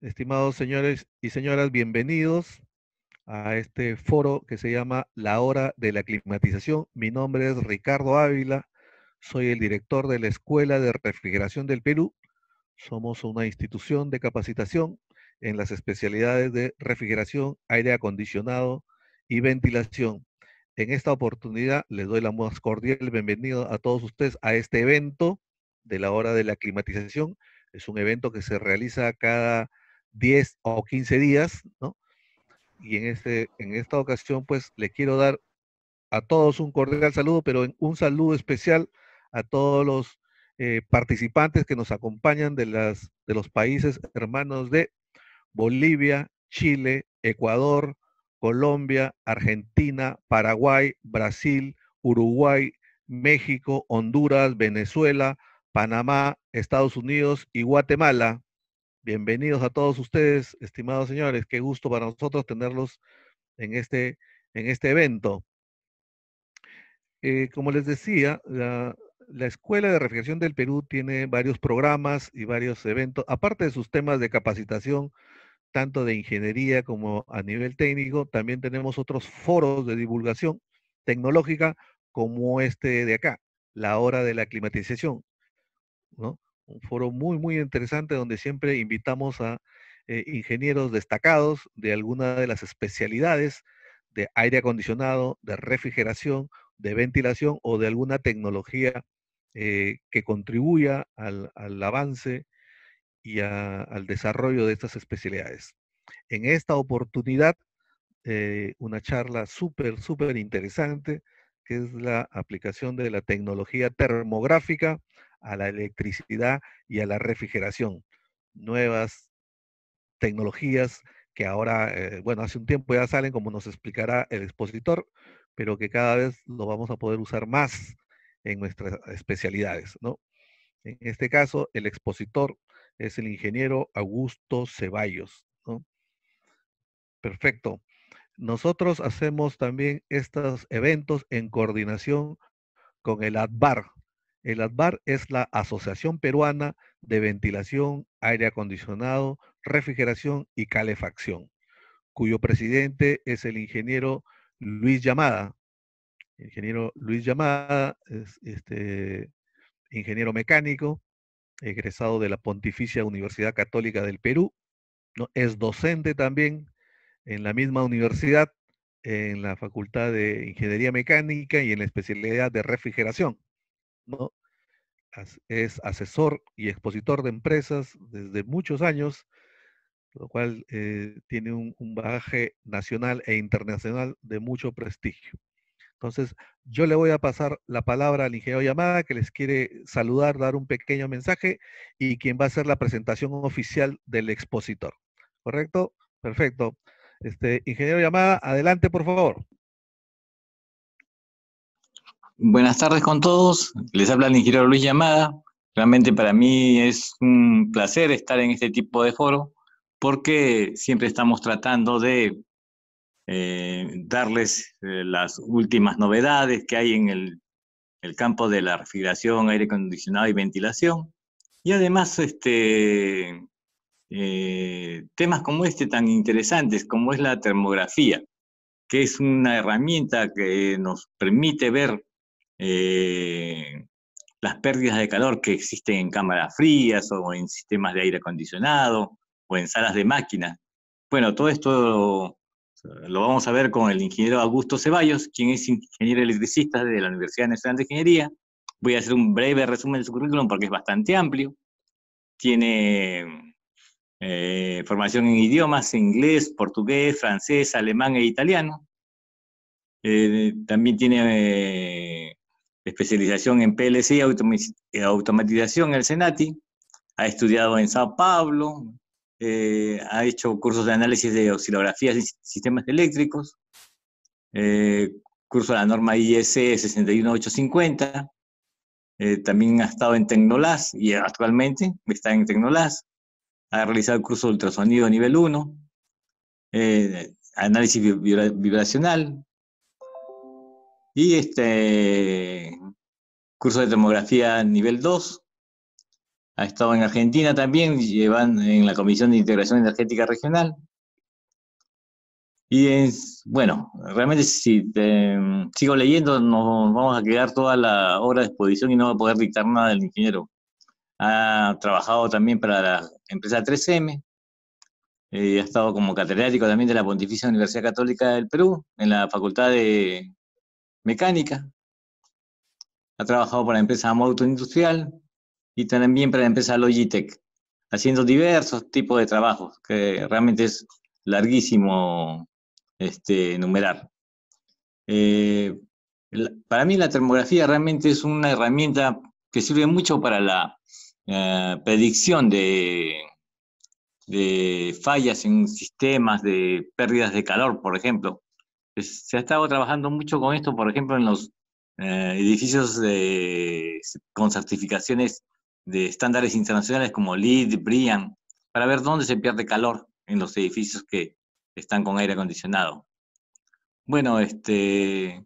estimados señores y señoras, bienvenidos a este foro que se llama La Hora de la Climatización. Mi nombre es Ricardo Ávila, soy el director de la Escuela de Refrigeración del Perú. Somos una institución de capacitación en las especialidades de refrigeración, aire acondicionado y ventilación. En esta oportunidad les doy la más cordial bienvenida a todos ustedes a este evento de la hora de la climatización es un evento que se realiza cada 10 o 15 días, ¿no? Y en, este, en esta ocasión, pues, le quiero dar a todos un cordial saludo, pero un saludo especial a todos los eh, participantes que nos acompañan de, las, de los países hermanos de Bolivia, Chile, Ecuador, Colombia, Argentina, Paraguay, Brasil, Uruguay, México, Honduras, Venezuela, Panamá, Estados Unidos y Guatemala. Bienvenidos a todos ustedes, estimados señores. Qué gusto para nosotros tenerlos en este, en este evento. Eh, como les decía, la, la Escuela de Refrigeración del Perú tiene varios programas y varios eventos, aparte de sus temas de capacitación, tanto de ingeniería como a nivel técnico, también tenemos otros foros de divulgación tecnológica como este de acá, la hora de la climatización, un foro muy, muy interesante donde siempre invitamos a eh, ingenieros destacados de alguna de las especialidades de aire acondicionado, de refrigeración, de ventilación o de alguna tecnología eh, que contribuya al, avance y al desarrollo de estas especialidades. En esta oportunidad, eh, una charla súper, súper interesante, que es la aplicación de la tecnología termográfica a la electricidad y a la refrigeración. Nuevas tecnologías que ahora, eh, bueno, hace un tiempo ya salen, como nos explicará el expositor, pero que cada vez lo vamos a poder usar más en nuestras especialidades, ¿no? En este caso, el expositor es el ingeniero Augusto Ceballos, ¿no? Perfecto. Nosotros hacemos también estos eventos en coordinación con el ADBAR, el ADVAR es la Asociación Peruana de Ventilación, Aire Acondicionado, Refrigeración y Calefacción, cuyo presidente es el ingeniero Luis Llamada. Ingeniero Luis Llamada es este, ingeniero mecánico, egresado de la Pontificia Universidad Católica del Perú. Es docente también en la misma universidad, en la Facultad de Ingeniería Mecánica y en la especialidad de refrigeración. Es asesor y expositor de empresas desde muchos años, lo cual eh, tiene un, un, bagaje nacional e internacional de mucho prestigio. Entonces, yo le voy a pasar la palabra al ingeniero Llamada, que les quiere saludar, dar un pequeño mensaje, y quien va a hacer la presentación oficial del expositor. ¿Correcto? Perfecto. Este, ingeniero Llamada, adelante, por favor. Buenas tardes con todos. Les habla el ingeniero Luis Llamada. Realmente para mí es un placer estar en este tipo de foro porque siempre estamos tratando de eh, darles eh, las últimas novedades que hay en el, campo de la refrigeración, aire acondicionado y ventilación. Y además, este, eh, temas como este tan interesantes como es la termografía, que es una herramienta que nos permite ver eh, las pérdidas de calor que existen en cámaras frías o en sistemas de aire acondicionado o en salas de máquinas. Bueno, todo esto eh, lo vamos a ver con el ingeniero Augusto Ceballos, quien es ingeniero electricista de la Universidad Nacional de Ingeniería. Voy a hacer un breve resumen de su currículum porque es bastante amplio. Tiene eh, formación en idiomas, inglés, portugués, francés, alemán e italiano. también tiene especialización en PLC y eh, automatización en el Senati, ha estudiado en Sao Paulo, eh, ha hecho cursos de análisis de oscilografías y sistemas eléctricos, eh, curso de la norma e IEC 61850, también ha estado en Tecnolaz y actualmente está en Tecnolaz, ha realizado el curso de ultrasonido nivel 1, análisis vibracional, y este curso de tomografía nivel 2. Ha estado en Argentina también, llevan en la Comisión de Integración Energética Regional. Y es, bueno, realmente si sigo leyendo nos vamos a quedar toda la hora de exposición y no va a poder dictar nada del ingeniero. Ha trabajado también para la empresa 3M, eh, ha estado como catedrático también de la Pontificia Universidad Católica del Perú, en la Facultad de mecánica, ha trabajado para la empresa Moto Industrial y también para la empresa Logitech, haciendo diversos tipos de trabajos, que realmente es larguísimo este, numerar. Eh, para mí la termografía realmente es una herramienta que sirve mucho para la eh, predicción de, de fallas en sistemas, de pérdidas de calor, por ejemplo, pues, se ha estado trabajando mucho con esto, por ejemplo, en los eh, edificios con certificaciones de estándares internacionales como LEED, BRIAN, para ver dónde se pierde calor en los edificios que están con aire acondicionado. Bueno, este,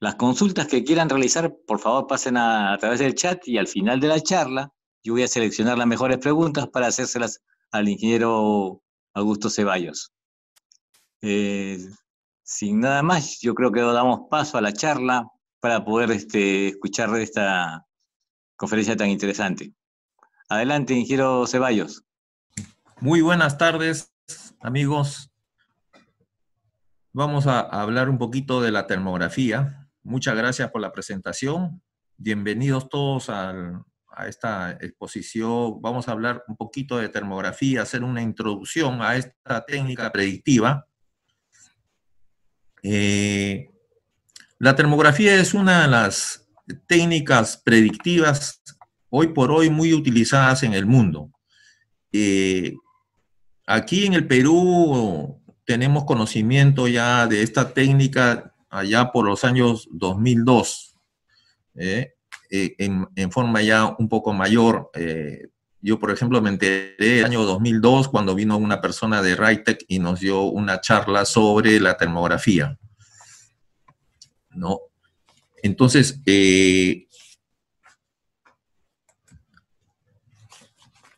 las consultas que quieran realizar, por favor pasen a, través del chat y al final de la charla yo voy a seleccionar las mejores preguntas para hacérselas al ingeniero Augusto Ceballos. Eh, sin nada más, yo creo que damos paso a la charla para poder este, escuchar esta conferencia tan interesante. Adelante, ingeniero Ceballos. Muy buenas tardes, amigos. Vamos a hablar un poquito de la termografía. Muchas gracias por la presentación. Bienvenidos todos a esta exposición. Vamos a hablar un poquito de termografía, hacer una introducción a esta técnica predictiva eh, la termografía es una de las técnicas predictivas hoy por hoy muy utilizadas en el mundo. Eh, aquí en el Perú tenemos conocimiento ya de esta técnica allá por los años 2002, eh, en, forma ya un poco mayor, yo, por ejemplo, me enteré el año 2002 cuando vino una persona de Ritec y nos dio una charla sobre la termografía. Entonces, eh,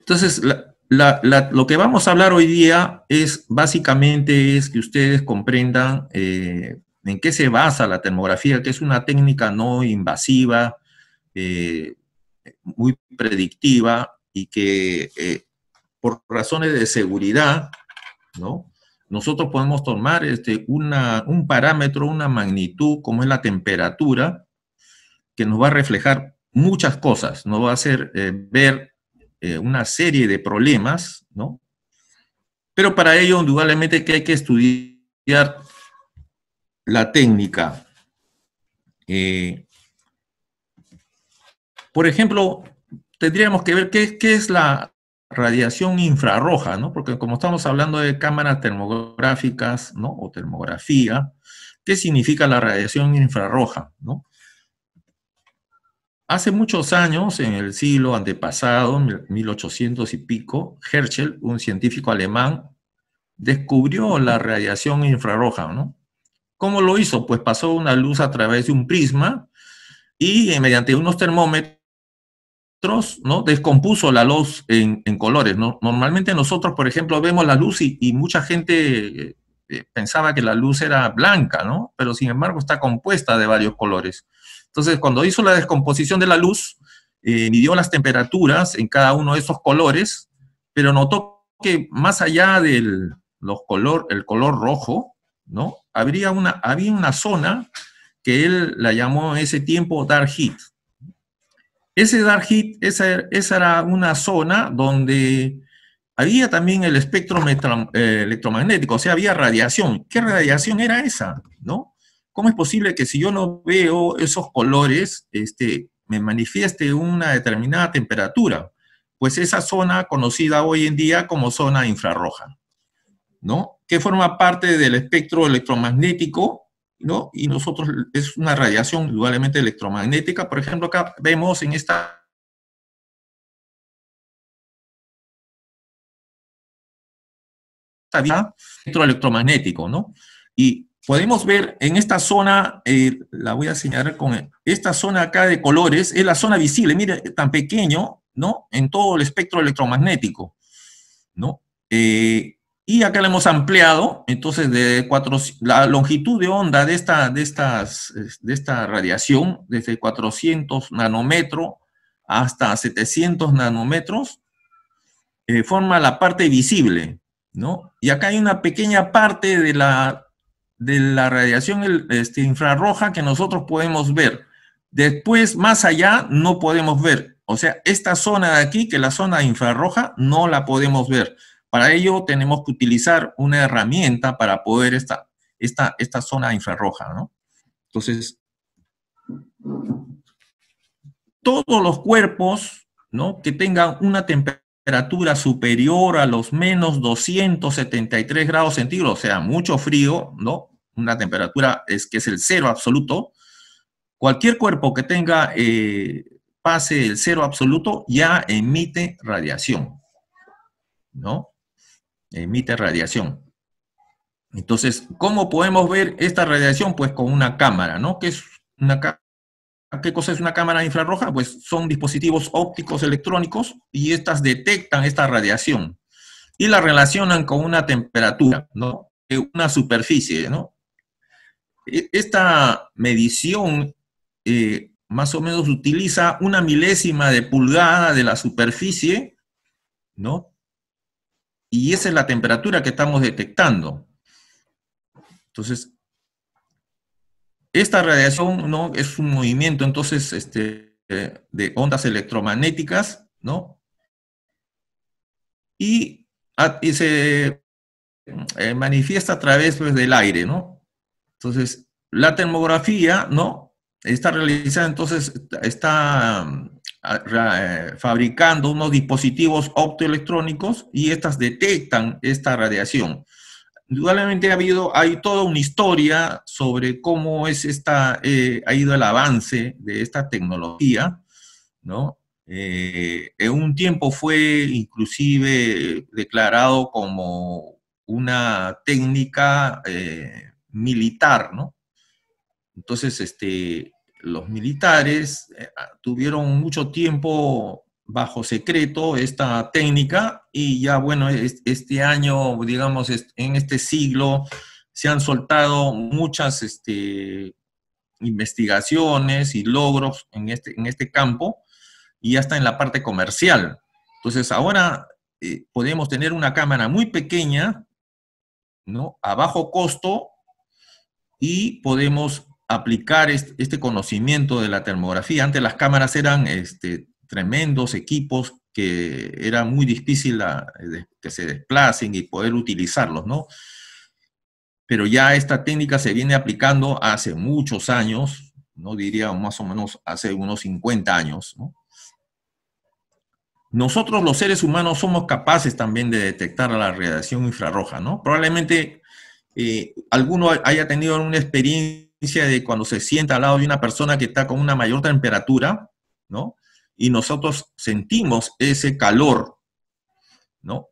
entonces lo que vamos a hablar hoy día es básicamente es que ustedes comprendan eh, en qué se basa la termografía, que es una técnica no invasiva, eh, muy predictiva y que eh, por razones de seguridad, ¿no? Nosotros podemos tomar este, un parámetro, una magnitud, como es la temperatura, que nos va a reflejar muchas cosas, nos va a hacer eh, ver eh, una serie de problemas, ¿no? Pero para ello, indudablemente, que hay que estudiar la técnica. por ejemplo, tendríamos que ver qué, qué es la radiación infrarroja, ¿no? Porque como estamos hablando de cámaras termográficas, ¿no? O termografía, ¿qué significa la radiación infrarroja, ¿no? Hace muchos años, en el siglo antepasado, 1800 y pico, Herschel, un científico alemán, descubrió la radiación infrarroja, ¿no? ¿Cómo lo hizo? Pues pasó una luz a través de un prisma y mediante unos termómetros ¿no? Descompuso la luz en, colores, Normalmente nosotros, por ejemplo, vemos la luz y, mucha gente eh, eh, pensaba que la luz era blanca, ¿no? Pero sin embargo está compuesta de varios colores. Entonces, cuando hizo la descomposición de la luz, eh, midió las temperaturas en cada uno de esos colores, pero notó que más allá del color, el color rojo, ¿no? Habría una, había una zona que él la llamó en ese tiempo dark heat, ese dark hit, esa, era una zona donde había también el espectro eh, electromagnético, o sea, había radiación. ¿Qué radiación era esa? ¿No? ¿Cómo es posible que si yo no veo esos colores, este, me manifieste una determinada temperatura? Pues esa zona conocida hoy en día como zona infrarroja, ¿no? Que forma parte del espectro electromagnético ¿no? Y nosotros es una radiación igualmente electromagnética. Por ejemplo, acá vemos en esta espectro electromagnético, ¿no? Y podemos ver en esta zona, eh, la voy a señalar con esta zona acá de colores, es la zona visible, mire, tan pequeño, ¿no? En todo el espectro electromagnético, ¿no? Eh, y acá la hemos ampliado, entonces de la longitud de onda de esta, de, estas, de esta radiación, desde 400 nanómetros hasta eh, 700 nanómetros, forma la parte visible, Y acá hay una pequeña parte de la, de la radiación este, infrarroja que nosotros podemos ver. Después, más allá, no podemos ver. O sea, esta zona de aquí, que es la zona infrarroja, no la podemos ver. Para ello tenemos que utilizar una herramienta para poder esta, esta, esta zona infrarroja, ¿no? Entonces, todos los cuerpos, ¿no? Que tengan una temperatura superior a los menos 273 grados centígrados, o sea, mucho frío, ¿no? Una temperatura es que es el cero absoluto. Cualquier cuerpo que tenga eh, pase el cero absoluto ya emite radiación, ¿no? emite radiación. Entonces, ¿cómo podemos ver esta radiación? Pues con una cámara, ¿no? ¿Qué, es una ¿Qué cosa es una cámara infrarroja? Pues son dispositivos ópticos electrónicos y estas detectan esta radiación y la relacionan con una temperatura, ¿no? De una superficie, ¿no? E, esta medición eh, más o menos utiliza una milésima de pulgada de la superficie, ¿no? y esa es la temperatura que estamos detectando. Entonces, esta radiación ¿no? es un movimiento entonces este, de ondas electromagnéticas, ¿no? Y, y se eh, manifiesta a través pues, del aire, ¿no? Entonces, la termografía, ¿no? Está realizada entonces, está eh, fabricando unos dispositivos optoelectrónicos y estas detectan esta radiación. Indudablemente ha habido, hay toda una historia sobre cómo es esta, eh, ha ido el avance de esta tecnología, ¿no? Eh, en un tiempo fue inclusive declarado como una técnica militar, ¿no? Entonces, este, los militares eh, ah, tuvieron mucho tiempo bajo secreto esta técnica y ya bueno, este año, digamos, en este siglo se han soltado muchas este, investigaciones y logros en este, en este campo y hasta en la parte comercial. Entonces ahora eh, podemos tener una cámara muy pequeña, ¿no? A bajo costo y podemos aplicar este conocimiento de la termografía. Antes las cámaras eran este, tremendos equipos que era muy difícil ah, que se desplacen y poder utilizarlos, ¿no? Pero ya esta técnica se viene aplicando hace muchos años, no diría más o menos hace unos 50 años, Nosotros los seres humanos somos capaces también de detectar la radiación infrarroja, ¿no? Probablemente eh, alguno haya tenido una experiencia de cuando se sienta al lado de una persona que está con una mayor temperatura, ¿no? Y nosotros sentimos ese calor, ¿no?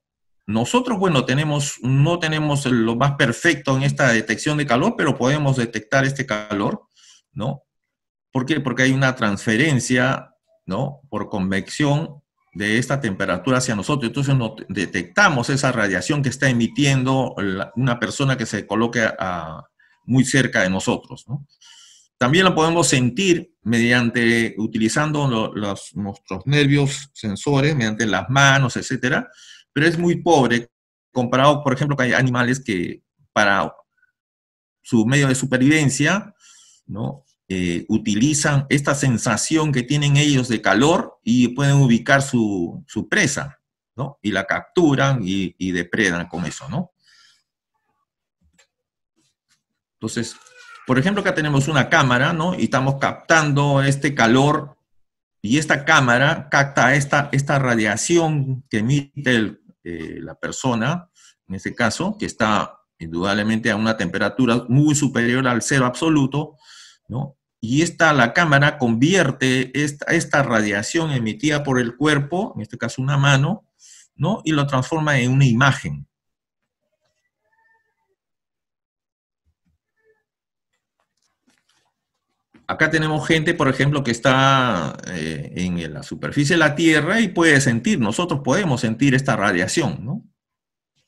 Nosotros, bueno, tenemos, no tenemos lo más perfecto en esta detección de calor, pero podemos detectar este calor, ¿no? ¿Por qué? Porque hay una transferencia, ¿no? Por convección de esta temperatura hacia nosotros. Entonces detectamos esa radiación que está emitiendo una persona que se coloque a, muy cerca de nosotros. ¿no? También lo podemos sentir mediante, utilizando los, nuestros nervios sensores, mediante las manos, etc. Pero es muy pobre comparado, por ejemplo, que hay animales que para su medio de supervivencia, ¿no? Eh, utilizan esta sensación que tienen ellos de calor y pueden ubicar su, presa, ¿no? Y la capturan y, depredan con eso, ¿no? Entonces, por ejemplo, acá tenemos una cámara, ¿no? Y estamos captando este calor y esta cámara capta esta, esta radiación que emite eh, la persona, en este caso, que está indudablemente a una temperatura muy superior al cero absoluto, ¿no? Y esta, la cámara convierte esta, esta radiación emitida por el cuerpo, en este caso una mano, ¿no? Y lo transforma en una imagen. acá tenemos gente, por ejemplo, que está eh, en la superficie de la Tierra y puede sentir, nosotros podemos sentir esta radiación, ¿no?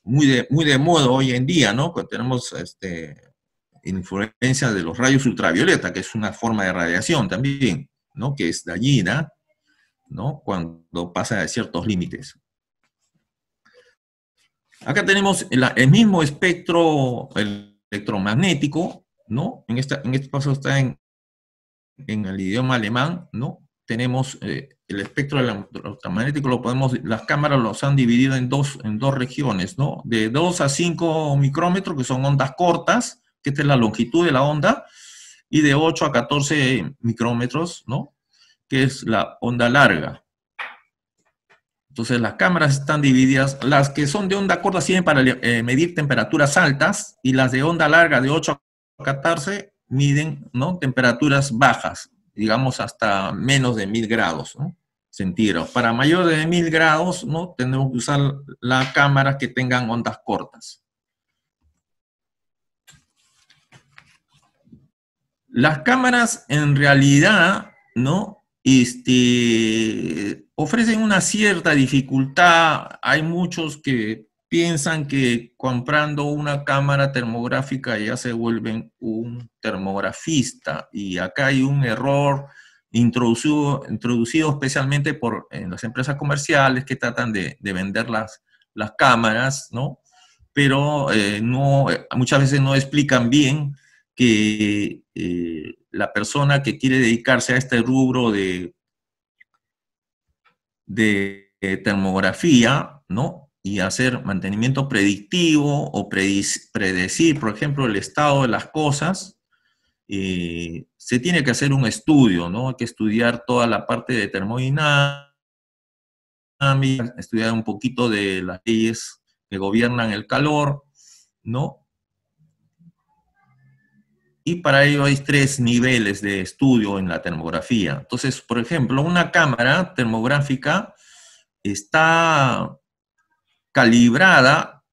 Muy de, muy de modo hoy en día, ¿no? Cuando tenemos este, influencia de los rayos ultravioleta, que es una forma de radiación también, ¿no? Que es dañina, ¿no? Cuando pasa de ciertos límites. Acá tenemos el, mismo espectro electromagnético, ¿no? En, en este paso está en en el idioma alemán, ¿no? Tenemos eh, el espectro electromagnético, lo podemos, las cámaras los han dividido en dos, en dos regiones, ¿no? De 2 a 5 micrómetros, que son ondas cortas, que esta es la longitud de la onda, y de 8 a 14 micrómetros, ¿no? Que es la onda larga. Entonces las cámaras están divididas, las que son de onda corta sirven para eh, medir temperaturas altas y las de onda larga de 8 a 14 miden ¿no? temperaturas bajas, digamos hasta menos de 1000 grados centígrados. Para mayor de 1000 grados ¿no? tenemos que usar las cámaras que tengan ondas cortas. Las cámaras en realidad ¿no? este, ofrecen una cierta dificultad, hay muchos que piensan que comprando una cámara termográfica ya se vuelven un termografista. Y acá hay un error introducido, introducido especialmente por en las empresas comerciales que tratan de, vender las, las cámaras, ¿no? Pero eh, no, eh, muchas veces no explican bien que eh, la persona que quiere dedicarse a este rubro de, de termografía, ¿no? y hacer mantenimiento predictivo o predecir, por ejemplo, el estado de las cosas, eh, se tiene que hacer un estudio, ¿no? Hay que estudiar toda la parte de termodinámica, estudiar un poquito de las leyes que gobiernan el calor, ¿no? Y para ello hay tres niveles de estudio en la termografía. Entonces, por ejemplo, una cámara termográfica está calibrada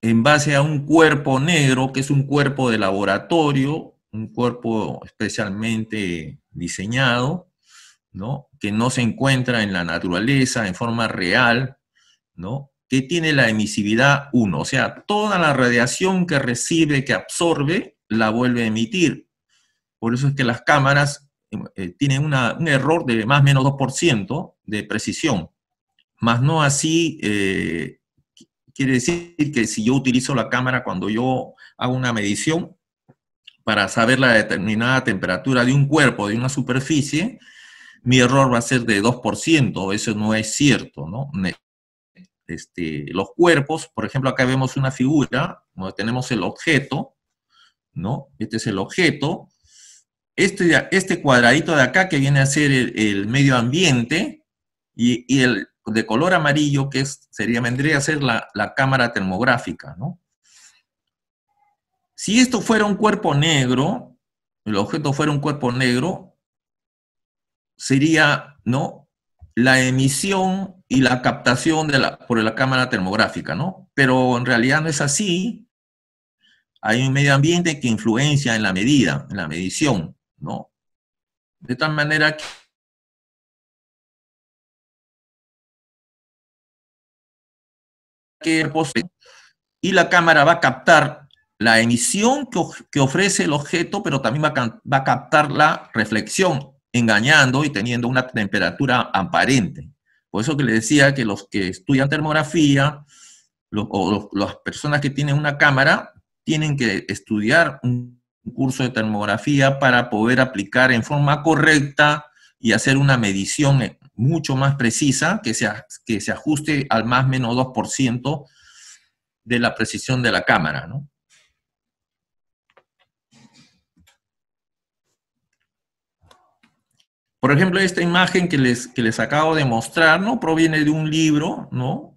en base a un cuerpo negro, que es un cuerpo de laboratorio, un cuerpo especialmente diseñado, ¿no? que no se encuentra en la naturaleza en forma real, ¿no? que tiene la emisividad 1, o sea, toda la radiación que recibe, que absorbe, la vuelve a emitir. Por eso es que las cámaras eh, tienen un error de más o menos 2% de precisión. Más no así, eh, quiere decir que si yo utilizo la cámara cuando yo hago una medición para saber la determinada temperatura de un cuerpo, de una superficie, mi error va a ser de 2%, eso no es cierto, ¿no? Este, los cuerpos, por ejemplo, acá vemos una figura donde tenemos el objeto, ¿no? Este es el objeto. Este, este cuadradito de acá que viene a ser el, medio ambiente y el, de color amarillo, que sería, vendría a ser la, cámara termográfica, ¿no? Si esto fuera un cuerpo negro, el objeto fuera un cuerpo negro, sería, ¿no? La emisión y la captación de la, por la cámara termográfica, ¿no? Pero en realidad no es así. Hay un medio ambiente que influencia en la medida, en la medición, ¿no? De tal manera que que posee y la cámara va a captar la emisión que, ofrece el objeto, pero también va a, captar la reflexión, engañando y teniendo una temperatura aparente. Por eso que le decía que los que estudian termografía o las personas que tienen una cámara tienen que estudiar un curso de termografía para poder aplicar en forma correcta y hacer una medición mucho más precisa, que se, que se ajuste al más o menos 2% de la precisión de la cámara, ¿no? Por ejemplo, esta imagen que les, les acabo de mostrar, ¿no? Proviene de un libro, ¿no?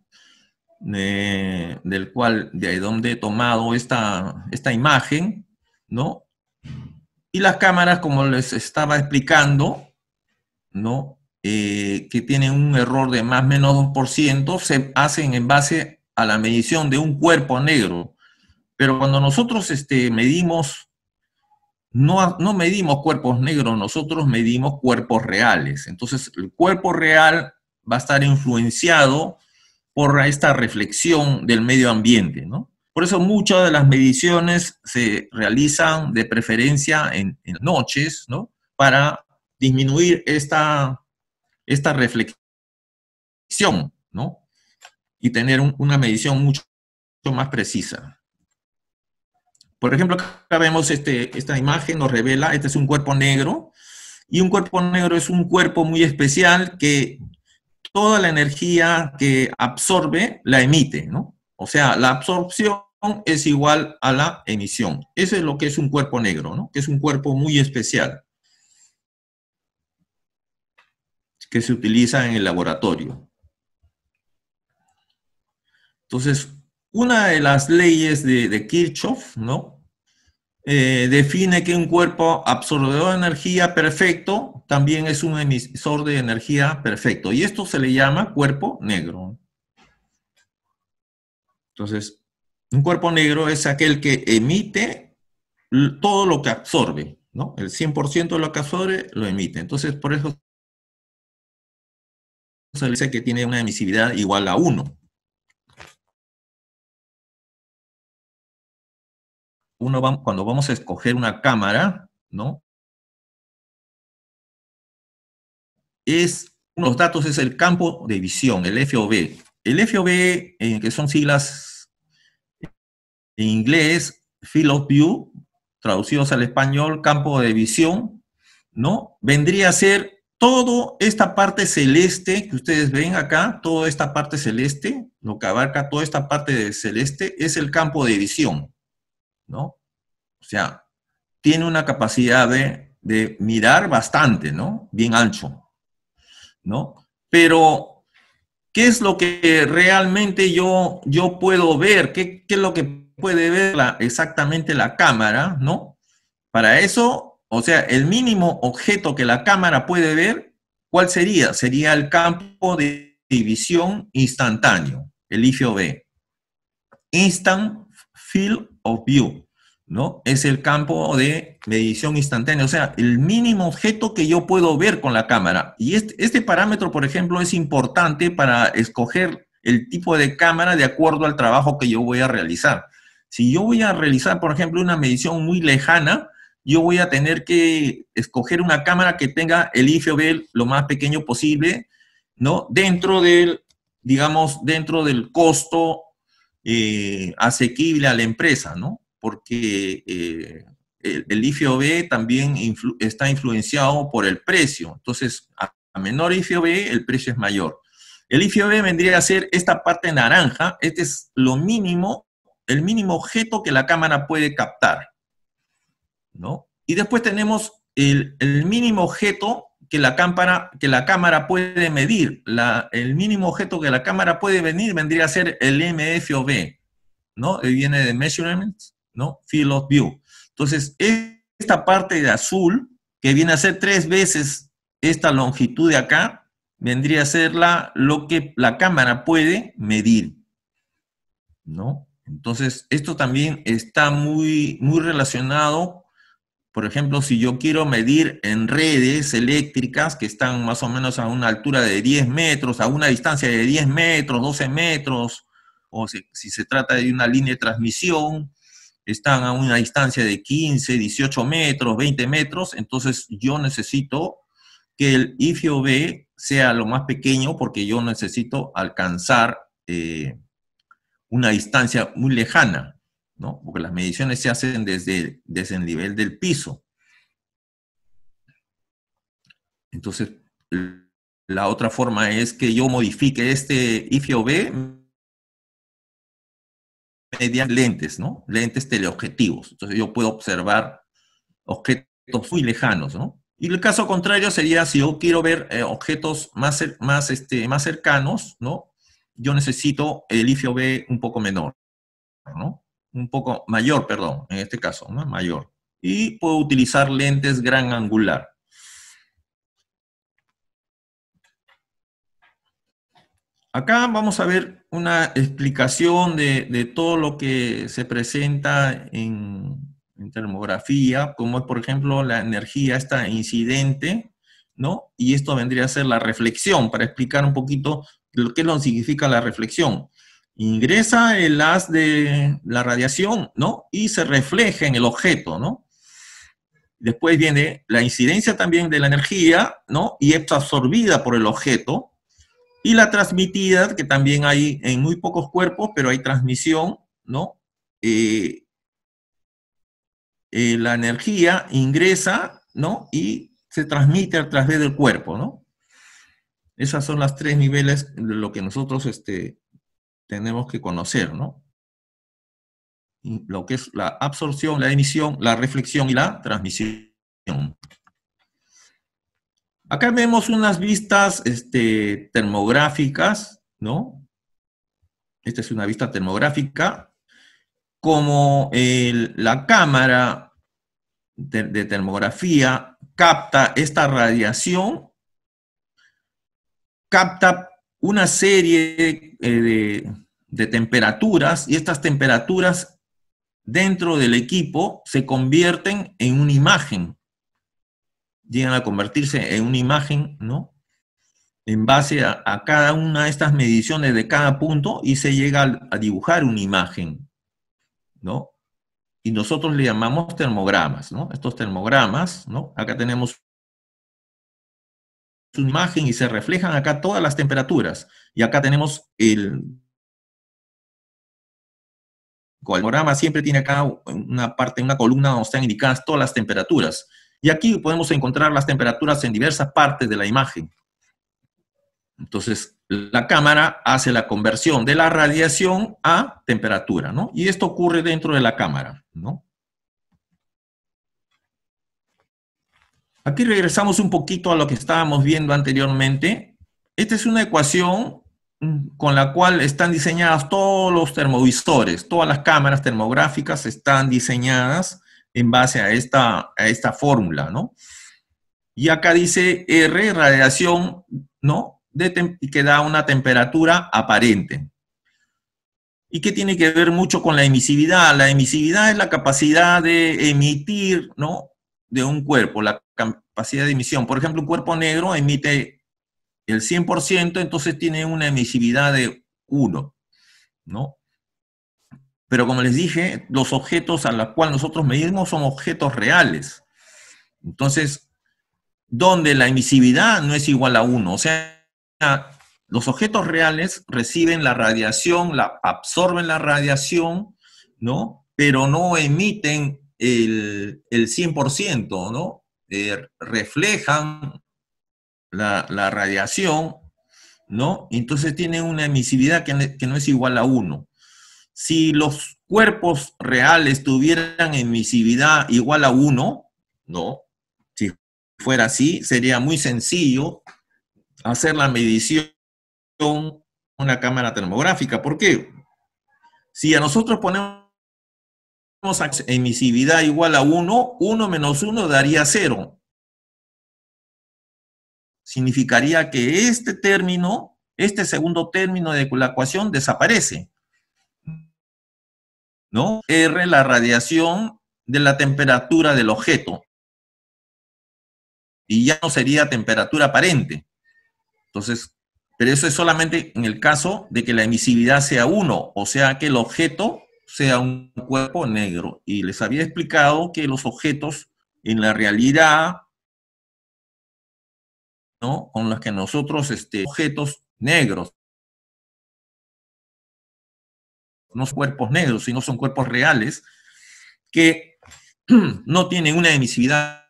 del cual, de ahí donde he tomado esta, esta imagen, ¿no? Y las cámaras, como les estaba explicando, ¿no? Eh, que tienen un error de más o menos ciento, se hacen en base a la medición de un cuerpo negro. Pero cuando nosotros este, medimos, no, no medimos cuerpos negros, nosotros medimos cuerpos reales. Entonces, el cuerpo real va a estar influenciado por esta reflexión del medio ambiente, ¿no? Por eso muchas de las mediciones se realizan de preferencia en, en noches, ¿no? Para disminuir esta esta reflexión, ¿no? Y tener una medición mucho, más precisa. Por ejemplo, acá vemos este, esta imagen, nos revela, este es un cuerpo negro, y un cuerpo negro es un cuerpo muy especial que toda la energía que absorbe la emite, ¿no? O sea, la absorción es igual a la emisión. Eso es lo que es un cuerpo negro, ¿no? Que es un cuerpo muy especial. que se utiliza en el laboratorio. Entonces, una de las leyes de, Kirchhoff, ¿no? Eh, define que un cuerpo absorbedor de energía perfecto también es un emisor de energía perfecto. Y esto se le llama cuerpo negro. Entonces, un cuerpo negro es aquel que emite todo lo que absorbe, ¿no? El 100% de lo que absorbe lo emite. Entonces, por eso dice que tiene una emisividad igual a 1. cuando vamos a escoger una cámara, ¿no? Es, uno de los datos es el campo de visión, el FOV. El FOV, eh, que son siglas en inglés, Field of View, traducidos al español, campo de visión, ¿no? Vendría a ser toda esta parte celeste que ustedes ven acá, toda esta parte celeste, lo que abarca toda esta parte celeste es el campo de visión, ¿no? O sea, tiene una capacidad de, mirar bastante, ¿no? Bien ancho, ¿no? Pero, ¿qué es lo que realmente yo, yo puedo ver? ¿Qué, es lo que puede ver exactamente la cámara, ¿no? Para eso o sea, el mínimo objeto que la cámara puede ver, ¿cuál sería? Sería el campo de división instantáneo, el IFEO-B. Instant Field of View, ¿no? Es el campo de medición instantánea, o sea, el mínimo objeto que yo puedo ver con la cámara. Y este, este parámetro, por ejemplo, es importante para escoger el tipo de cámara de acuerdo al trabajo que yo voy a realizar. Si yo voy a realizar, por ejemplo, una medición muy lejana, yo voy a tener que escoger una cámara que tenga el IFOB lo más pequeño posible, ¿no? Dentro del, digamos, dentro del costo eh, asequible a la empresa, ¿no? Porque eh, el, el IFOB también está influenciado por el precio. Entonces, a, a menor IFOB, el precio es mayor. El IFOB vendría a ser esta parte naranja. Este es lo mínimo, el mínimo objeto que la cámara puede captar. Y después tenemos el, mínimo objeto que la, cámara, que la cámara puede medir. el mínimo objeto que la cámara puede medir vendría a ser el MFOV, ¿no? viene de Measurements, ¿no? Field of View. Entonces, esta parte de azul, que viene a ser tres veces esta longitud de acá, vendría a ser la, lo que la cámara puede medir, ¿no? Entonces, esto también está muy, muy relacionado por ejemplo, si yo quiero medir en redes eléctricas que están más o menos a una altura de 10 metros, a una distancia de 10 metros, 12 metros, o si, se trata de una línea de transmisión, están a una distancia de 15, 18 metros, 20 metros, entonces yo necesito que el IFIO sea lo más pequeño porque yo necesito alcanzar eh, una distancia muy lejana. Porque las mediciones se hacen desde, desde el nivel del piso. Entonces, la otra forma es que yo modifique este ifio mediante lentes, ¿no? Lentes teleobjetivos. Entonces yo puedo observar objetos muy lejanos, ¿no? Y el caso contrario sería si yo quiero ver eh, objetos más, más, este, más cercanos, ¿no? Yo necesito el ifio un poco menor, ¿no? un poco mayor, perdón, en este caso, ¿no? mayor. Y puedo utilizar lentes gran angular. Acá vamos a ver una explicación de, todo lo que se presenta en, termografía, como es, por ejemplo, la energía esta incidente, ¿no? Y esto vendría a ser la reflexión, para explicar un poquito lo que significa la reflexión. Ingresa el haz de la radiación, ¿no? Y se refleja en el objeto, ¿no? Después viene la incidencia también de la energía, ¿no? Y es absorbida por el objeto. Y la transmitida, que también hay en muy pocos cuerpos, pero hay transmisión, ¿no? Eh, eh, la energía ingresa, ¿no? Y se transmite a través del cuerpo, ¿no? Esas son las tres niveles de lo que nosotros este, tenemos que conocer, ¿no? lo que es la absorción, la emisión, la reflexión y la transmisión. Acá vemos unas vistas este, termográficas, ¿no? Esta es una vista termográfica. Como la cámara de termografía capta esta radiación, capta una serie eh, de, de temperaturas y estas temperaturas dentro del equipo se convierten en una imagen. Llegan a convertirse en una imagen, ¿no? En base a, cada una de estas mediciones de cada punto y se llega a, a dibujar una imagen, ¿no? Y nosotros le llamamos termogramas, ¿no? Estos termogramas, ¿no? Acá tenemos su imagen y se reflejan acá todas las temperaturas. Y acá tenemos el colorama siempre tiene acá una parte, una columna donde están indicadas todas las temperaturas. Y aquí podemos encontrar las temperaturas en diversas partes de la imagen. Entonces, la cámara hace la conversión de la radiación a temperatura, ¿no? Y esto ocurre dentro de la cámara, ¿no? Aquí regresamos un poquito a lo que estábamos viendo anteriormente. Esta es una ecuación con la cual están diseñadas todos los termovisores, todas las cámaras termográficas están diseñadas en base a esta, esta fórmula, ¿no? Y acá dice R, radiación, ¿no? De que da una temperatura aparente. ¿Y qué tiene que ver mucho con la emisividad? La emisividad es la capacidad de emitir, ¿no? De un cuerpo, la capacidad de emisión. Por ejemplo, un cuerpo negro emite el 100% entonces tiene una emisividad de 1, ¿no? Pero como les dije, los objetos a los cuales nosotros medimos son objetos reales. Entonces, donde la emisividad no es igual a 1, o sea, los objetos reales reciben la radiación, la, absorben la radiación, ¿no? Pero no emiten el, 100%, ¿no? Eh, reflejan la, radiación, ¿no? Entonces tiene una emisividad que, no es igual a 1. Si los cuerpos reales tuvieran emisividad igual a 1, ¿no? Si fuera así, sería muy sencillo hacer la medición con una cámara termográfica. ¿Por qué? Si a nosotros ponemos emisividad igual a 1, 1 menos 1 daría 0 significaría que este término, este segundo término de la ecuación desaparece. ¿No? R, la radiación de la temperatura del objeto. Y ya no sería temperatura aparente. Entonces, pero eso es solamente en el caso de que la emisividad sea 1, o sea que el objeto sea un cuerpo negro. Y les había explicado que los objetos en la realidad ¿no? Con los que nosotros, este, objetos negros, no son cuerpos negros, sino son cuerpos reales, que no tienen una emisividad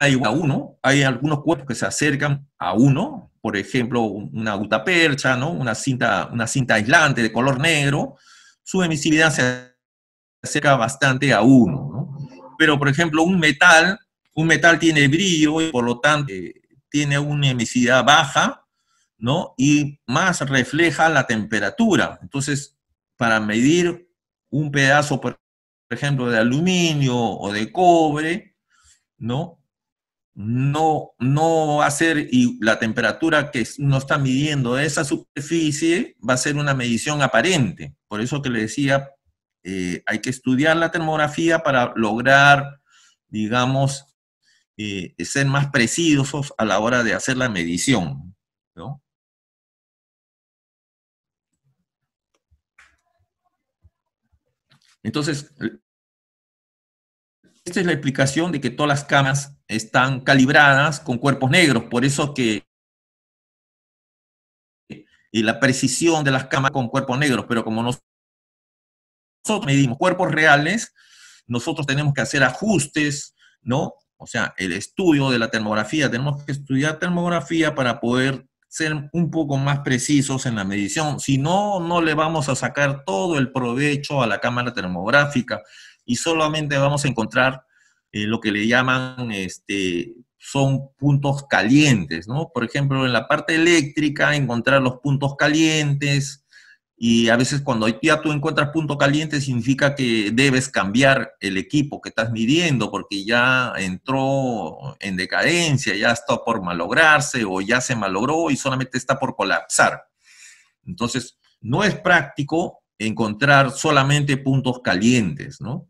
igual a uno. Hay algunos cuerpos que se acercan a uno, por ejemplo, una gutapercha, ¿no? una, cinta, una cinta aislante de color negro, su emisividad se acerca bastante a uno. Pero, por ejemplo, un metal, un metal tiene brillo y por lo tanto eh, tiene una emisividad baja, ¿no? Y más refleja la temperatura. Entonces, para medir un pedazo, por ejemplo, de aluminio o de cobre, ¿no? No, no va a ser, y la temperatura que uno está midiendo de esa superficie va a ser una medición aparente. Por eso que le decía, eh, hay que estudiar la termografía para lograr, digamos, eh, ser más precisos a la hora de hacer la medición, ¿no? Entonces, esta es la explicación de que todas las camas están calibradas con cuerpos negros, por eso que la precisión de las camas con cuerpos negros, pero como nosotros medimos cuerpos reales, nosotros tenemos que hacer ajustes, ¿no? O sea, el estudio de la termografía, tenemos que estudiar termografía para poder ser un poco más precisos en la medición. Si no, no le vamos a sacar todo el provecho a la cámara termográfica y solamente vamos a encontrar eh, lo que le llaman, este, son puntos calientes, ¿no? Por ejemplo, en la parte eléctrica, encontrar los puntos calientes, y a veces cuando ya tú encuentras punto caliente significa que debes cambiar el equipo que estás midiendo porque ya entró en decadencia, ya está por malograrse o ya se malogró y solamente está por colapsar. Entonces, no es práctico encontrar solamente puntos calientes, ¿no?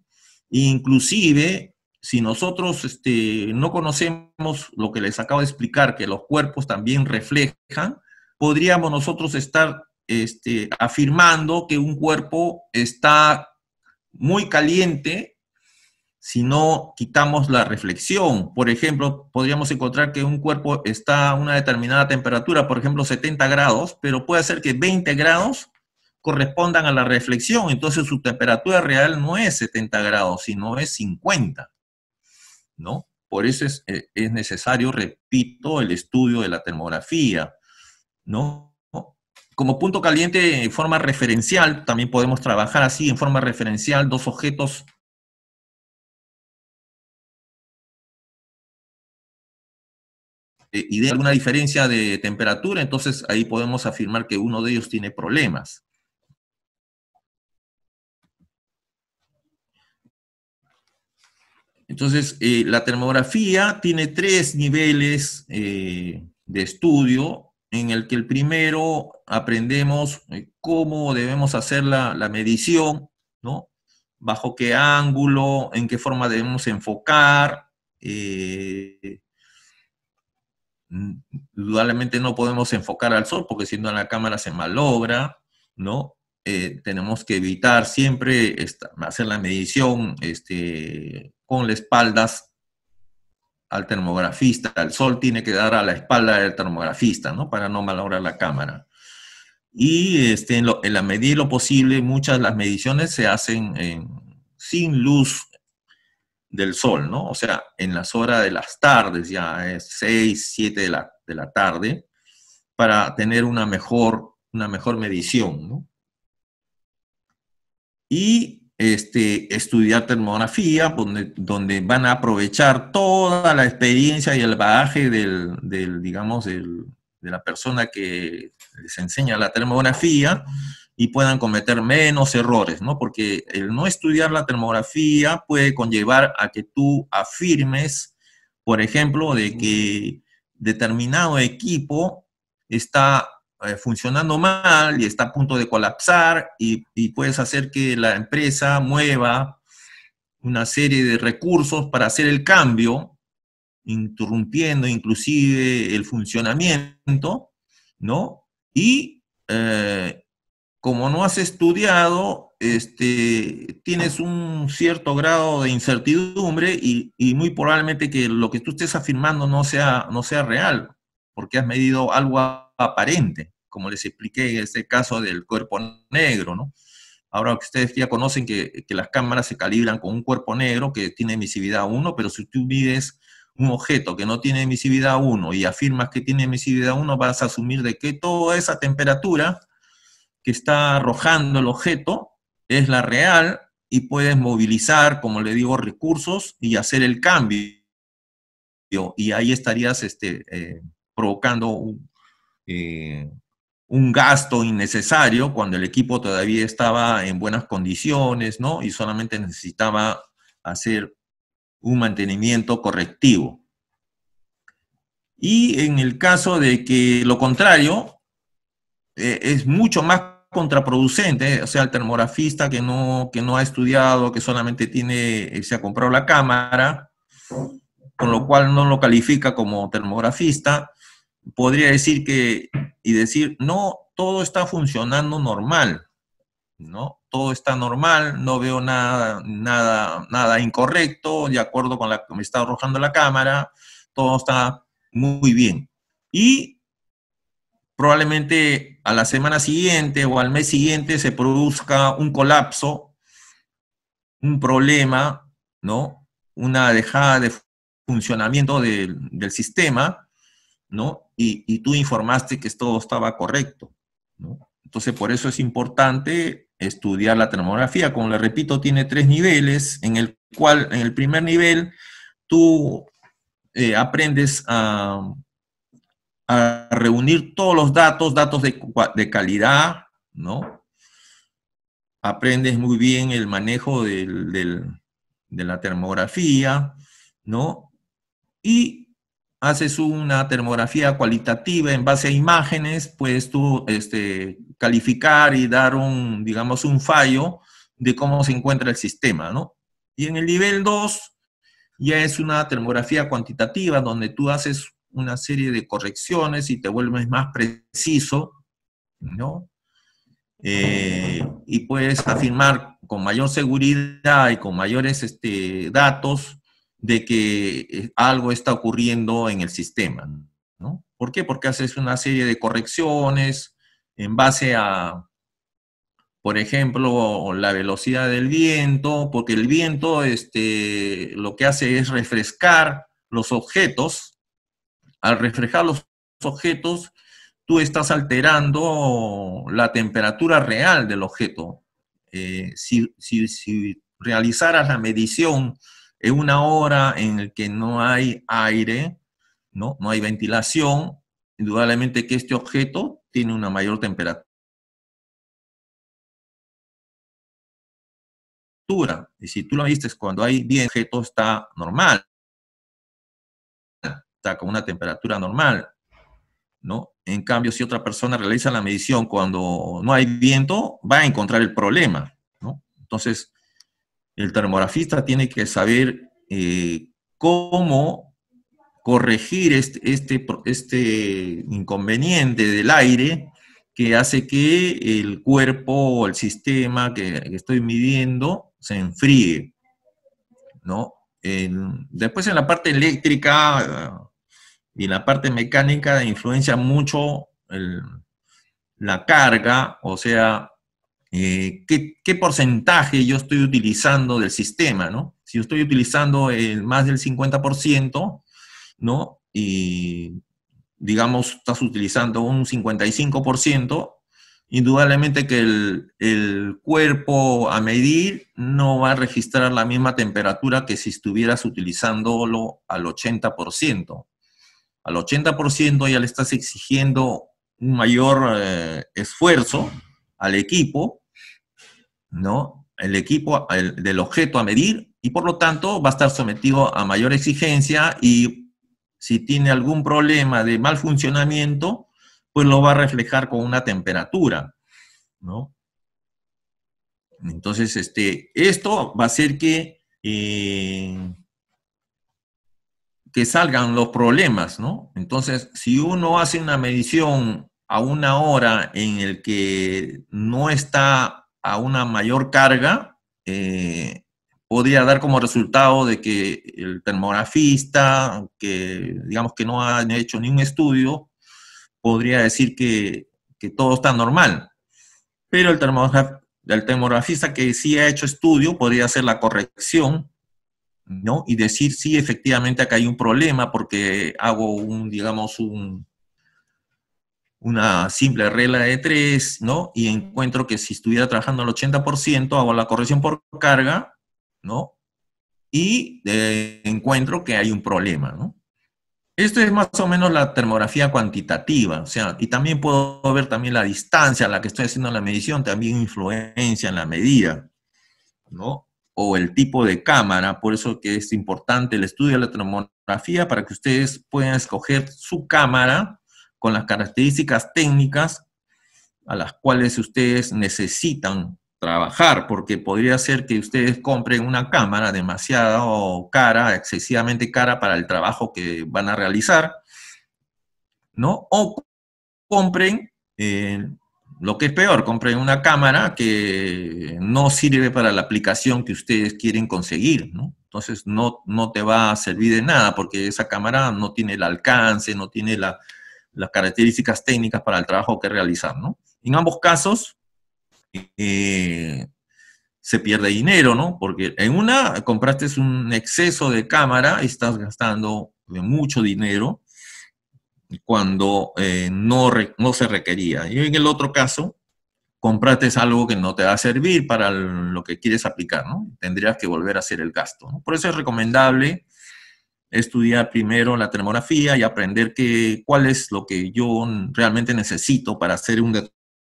Inclusive, si nosotros este, no conocemos lo que les acabo de explicar, que los cuerpos también reflejan, podríamos nosotros estar este, afirmando que un cuerpo está muy caliente si no quitamos la reflexión. Por ejemplo, podríamos encontrar que un cuerpo está a una determinada temperatura, por ejemplo 70 grados, pero puede ser que 20 grados correspondan a la reflexión. Entonces su temperatura real no es 70 grados, sino es 50. ¿No? Por eso es, eh, es necesario, repito, el estudio de la termografía, ¿no? Como punto caliente en forma referencial, también podemos trabajar así en forma referencial dos objetos eh, y de alguna diferencia de temperatura, entonces ahí podemos afirmar que uno de ellos tiene problemas. Entonces, eh, la termografía tiene tres niveles eh, de estudio, en el que el primero aprendemos eh, cómo debemos hacer la, medición, ¿no? Bajo qué ángulo, en qué forma debemos enfocar. Eh, dudablemente no podemos enfocar al sol porque siendo en la cámara se malogra, ¿no? Eh, tenemos que evitar siempre hacer la medición este, con las espaldas al termografista. El sol tiene que dar a la espalda del termografista, ¿no? Para no malograr la cámara. Y este, en, la medida lo posible, muchas de las mediciones se hacen sin luz del sol, ¿no? O sea, en las horas de las tardes, ya es 6, 7 de la, de la tarde, para tener una mejor, una mejor medición, ¿no? Y este, estudiar termografía, donde, donde, van a aprovechar toda la experiencia y el bagaje del, digamos, de la persona que les enseña la termografía y puedan cometer menos errores, ¿no? Porque el no estudiar la termografía puede conllevar a que tú afirmes, por ejemplo, de que determinado equipo está eh, funcionando mal y está a punto de colapsar y, y puedes hacer que la empresa mueva una serie de recursos para hacer el cambio, interrumpiendo inclusive el funcionamiento, ¿no? Y eh, como no has estudiado, este, tienes un cierto grado de incertidumbre y, muy probablemente que lo que tú estés afirmando no sea, no sea real, porque has medido algo aparente, como les expliqué en este caso del cuerpo negro, ¿no? Ahora que ustedes ya conocen que, que, las cámaras se calibran con un cuerpo negro que tiene emisividad 1, pero si tú mides un objeto que no tiene emisividad 1 y afirmas que tiene emisividad 1, vas a asumir de que toda esa temperatura que está arrojando el objeto es la real y puedes movilizar, como le digo, recursos y hacer el cambio. Y ahí estarías este, eh, provocando un, eh, un gasto innecesario cuando el equipo todavía estaba en buenas condiciones, ¿no? Y solamente necesitaba hacer un mantenimiento correctivo. Y en el caso de que lo contrario, eh, es mucho más contraproducente, o sea, el termografista que no, que no ha estudiado, que solamente tiene, eh, se ha comprado la cámara, con lo cual no lo califica como termografista, podría decir que, y decir, no, todo está funcionando normal, ¿no? todo está normal, no veo nada, nada, nada incorrecto, de acuerdo con lo que me está arrojando la cámara, todo está muy bien. Y probablemente a la semana siguiente o al mes siguiente se produzca un colapso, un problema, ¿no? Una dejada de funcionamiento del, sistema, ¿no? Y, y, tú informaste que todo estaba correcto, ¿no? Entonces, por eso es importante estudiar la termografía. Como le repito, tiene tres niveles, en el cual, en el primer nivel, tú eh, aprendes a, reunir todos los datos, datos de, calidad, ¿no? Aprendes muy bien el manejo de la termografía, ¿no? Y haces una termografía cualitativa en base a imágenes, pues tú este, calificar y dar un, digamos, un fallo de cómo se encuentra el sistema, ¿no? Y en el nivel 2 ya es una termografía cuantitativa donde tú haces una serie de correcciones y te vuelves más preciso, ¿no? Eh, y puedes afirmar con mayor seguridad y con mayores este, datos de que eh, algo está ocurriendo en el sistema, ¿no? ¿Por qué? Porque haces una serie de correcciones, en base a, por ejemplo, la velocidad del viento, porque el viento este, lo que hace es refrescar los objetos. Al refrescar los objetos, tú estás alterando la temperatura real del objeto. Eh, si, si, realizaras la medición en una hora en la que no hay aire, ¿no? no hay ventilación, indudablemente que este objeto tiene una mayor temperatura Y si tú lo viste cuando hay viento, objeto está normal. Está con una temperatura normal. ¿no? En cambio, si otra persona realiza la medición cuando no hay viento, va a encontrar el problema. Entonces, el termografista tiene que saber eh, cómo corregir este, este, este inconveniente del aire que hace que el cuerpo o el sistema que estoy midiendo se enfríe, ¿no? después en la parte eléctrica eh, y en la parte mecánica influencia mucho la carga, o sea, eh, qué, porcentaje yo estoy utilizando del sistema, ¿no? Si yo estoy utilizando el, más del 50%, ¿no? Y digamos, estás utilizando un 55%, indudablemente que el, cuerpo a medir no va a registrar la misma temperatura que si estuvieras utilizándolo al 80%. Al 80% ya le estás exigiendo un mayor eh, esfuerzo al equipo, ¿no? El equipo del objeto a medir y por lo tanto va a estar sometido a mayor exigencia y si tiene algún problema de mal funcionamiento, pues lo va a reflejar con una temperatura, ¿no? Entonces, este, esto va a hacer que, eh, que salgan los problemas, ¿no? Entonces, si uno hace una medición a una hora en el que no está a una mayor carga, eh, podría dar como resultado de que el termografista, que digamos que no ha hecho ni un estudio, podría decir que, todo está normal. Pero el, termografista que sí ha hecho estudio podría hacer la corrección, ¿no? Y decir, sí, efectivamente acá hay un problema porque hago un, digamos, un, una simple regla de tres, ¿no? Y encuentro que si estuviera trabajando al 80%, hago la corrección por carga ¿no? Y eh, encuentro que hay un problema, ¿no? Esto es más o menos la termografía cuantitativa, o sea, y también puedo ver también la distancia a la que estoy haciendo la medición, también influencia en la medida, ¿no? O el tipo de cámara, por eso que es importante el estudio de la termografía para que ustedes puedan escoger su cámara con las características técnicas a las cuales ustedes necesitan trabajar, porque podría ser que ustedes compren una cámara demasiado cara, excesivamente cara para el trabajo que van a realizar, ¿no? O compren, eh, lo que es peor, compren una cámara que no sirve para la aplicación que ustedes quieren conseguir, ¿no? Entonces no, no te va a servir de nada porque esa cámara no tiene el alcance, no tiene las características técnicas para el trabajo que realizar, ¿no? En ambos casos, eh, se pierde dinero, ¿no? Porque en una compraste un exceso de cámara y estás gastando mucho dinero cuando eh, no, no se requería. Y en el otro caso, compraste algo que no te va a servir para lo que quieres aplicar, ¿no? Tendrías que volver a hacer el gasto. Por eso es recomendable estudiar primero la termografía y aprender que, cuál es lo que yo realmente necesito para hacer un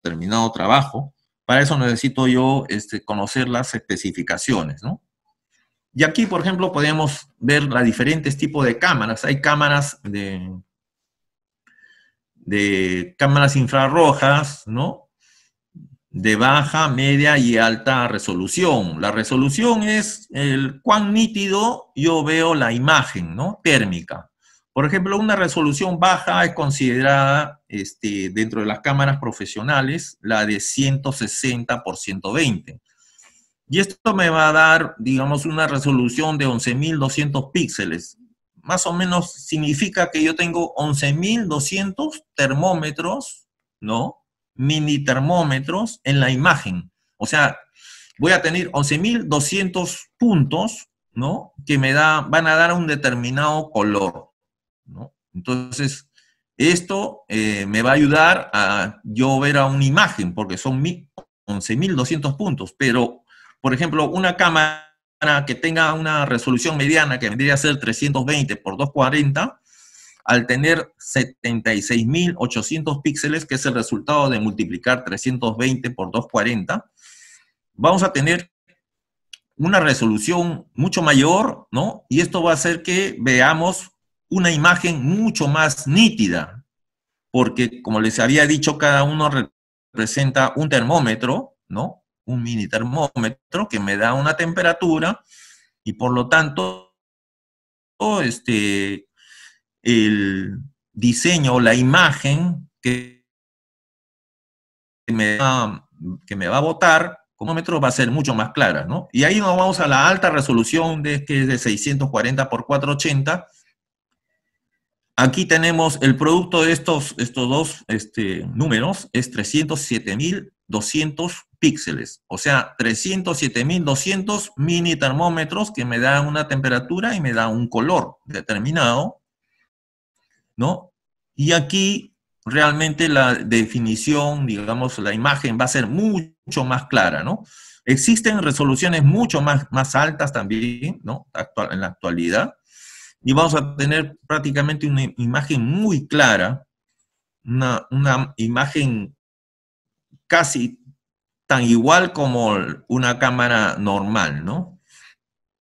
determinado trabajo para eso necesito yo este, conocer las especificaciones, ¿no? Y aquí, por ejemplo, podemos ver los diferentes tipos de cámaras. Hay cámaras de, de cámaras infrarrojas, ¿no? De baja, media y alta resolución. La resolución es el cuán nítido yo veo la imagen, ¿no? Térmica. Por ejemplo, una resolución baja es considerada este, dentro de las cámaras profesionales la de 160 por 120. Y esto me va a dar, digamos, una resolución de 11.200 píxeles. Más o menos significa que yo tengo 11.200 termómetros, ¿no? Mini termómetros en la imagen. O sea, voy a tener 11.200 puntos, ¿no? Que me da, van a dar un determinado color. Entonces, esto eh, me va a ayudar a yo ver a una imagen, porque son 11.200 puntos, pero, por ejemplo, una cámara que tenga una resolución mediana, que vendría a ser 320 por 240, al tener 76.800 píxeles, que es el resultado de multiplicar 320 por 240, vamos a tener una resolución mucho mayor, ¿no? Y esto va a hacer que veamos una imagen mucho más nítida, porque como les había dicho, cada uno representa un termómetro, ¿no? Un mini termómetro que me da una temperatura y por lo tanto, este, el diseño, o la imagen que me da, que me va a votar como metro va a ser mucho más clara, ¿no? Y ahí nos vamos a la alta resolución de, que es de 640 x 480 Aquí tenemos el producto de estos, estos dos este, números, es 307.200 píxeles, o sea, 307.200 mini termómetros que me dan una temperatura y me dan un color determinado, ¿no? Y aquí realmente la definición, digamos, la imagen va a ser mucho más clara, ¿no? Existen resoluciones mucho más, más altas también, ¿no? en la actualidad, y vamos a tener prácticamente una imagen muy clara, una, imagen casi tan igual como una cámara normal, ¿no?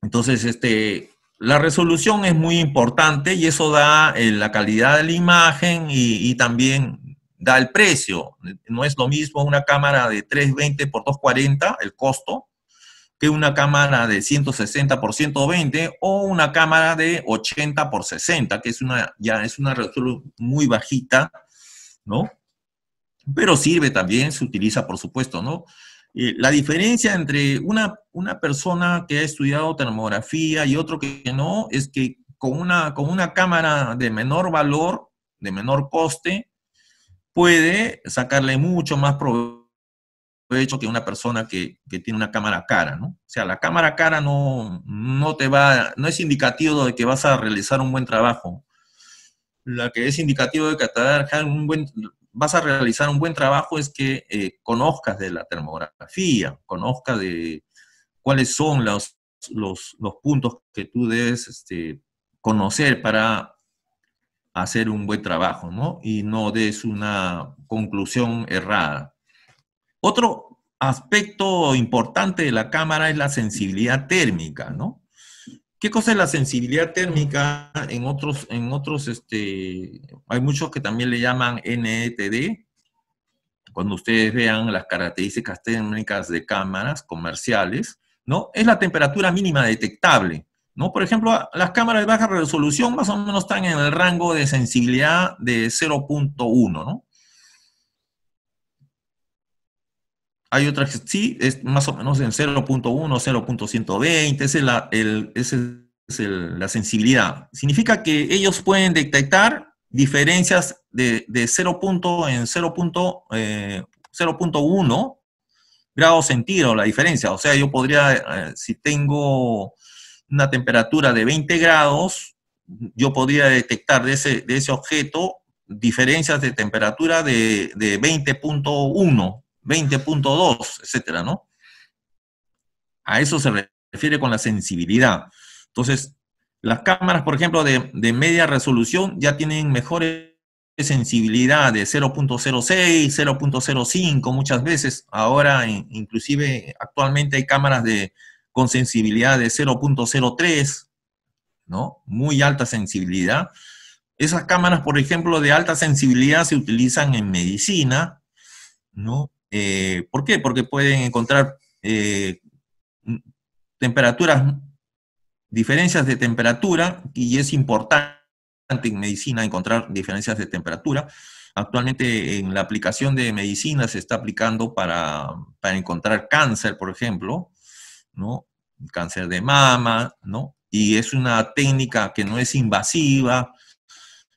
Entonces, este, la resolución es muy importante y eso da eh, la calidad de la imagen y, y, también da el precio. No es lo mismo una cámara de 320 por 240, el costo, que una cámara de 160 por 120 o una cámara de 80 por 60, que es una, ya es una resolución muy bajita, ¿no? Pero sirve también, se utiliza por supuesto, ¿no? Eh, la diferencia entre una, una persona que ha estudiado termografía y otro que no es que con una, con una cámara de menor valor, de menor coste, puede sacarle mucho más provecho hecho que una persona que, tiene una cámara cara, ¿no? O sea, la cámara cara no, no te va, no es indicativo de que vas a realizar un buen trabajo. La que es indicativo de que vas a realizar un buen trabajo es que eh, conozcas de la termografía, conozcas de cuáles son los, los, puntos que tú debes este, conocer para hacer un buen trabajo, ¿no? Y no des una conclusión errada. Otro aspecto importante de la cámara es la sensibilidad térmica, ¿no? ¿Qué cosa es la sensibilidad térmica? En otros, en otros, este, hay muchos que también le llaman NETD. Cuando ustedes vean las características térmicas de cámaras comerciales, ¿no? Es la temperatura mínima detectable, ¿no? Por ejemplo, las cámaras de baja resolución más o menos están en el rango de sensibilidad de 0.1, ¿no? Hay otras que sí, es más o menos en 0.1, 0.120, esa es, la, sensibilidad. Significa que ellos pueden detectar diferencias de, 0. en 0.1 eh, grados centígrados la diferencia. O sea, yo podría, eh, si tengo una temperatura de 20 grados, yo podría detectar de ese, objeto diferencias de temperatura de, de 20.1 20.2, etcétera, ¿no? A eso se refiere con la sensibilidad. Entonces, las cámaras, por ejemplo, de, media resolución ya tienen mejores sensibilidad de 0.06, 0.05 muchas veces. Ahora, inclusive, actualmente hay cámaras de, con sensibilidad de 0.03, ¿no? Muy alta sensibilidad. Esas cámaras, por ejemplo, de alta sensibilidad se utilizan en medicina, ¿no? Eh, ¿Por qué? Porque pueden encontrar eh, temperaturas, diferencias de temperatura, y es importante en medicina encontrar diferencias de temperatura. Actualmente en la aplicación de medicina se está aplicando para, encontrar cáncer, por ejemplo, ¿no? cáncer de mama, ¿no? Y es una técnica que no es invasiva,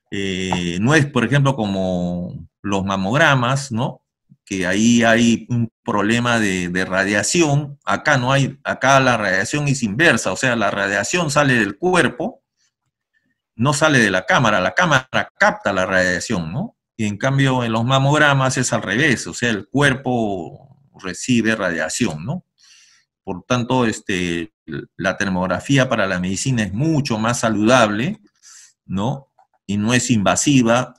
eh, no es, por ejemplo, como los mamogramas, ¿no? que ahí hay un problema de, radiación, acá no hay, acá la radiación es inversa, o sea, la radiación sale del cuerpo, no sale de la cámara, la cámara capta la radiación, ¿no? Y en cambio en los mamogramas es al revés, o sea, el cuerpo recibe radiación, ¿no? Por tanto, este, la termografía para la medicina es mucho más saludable, ¿no? Y no es invasiva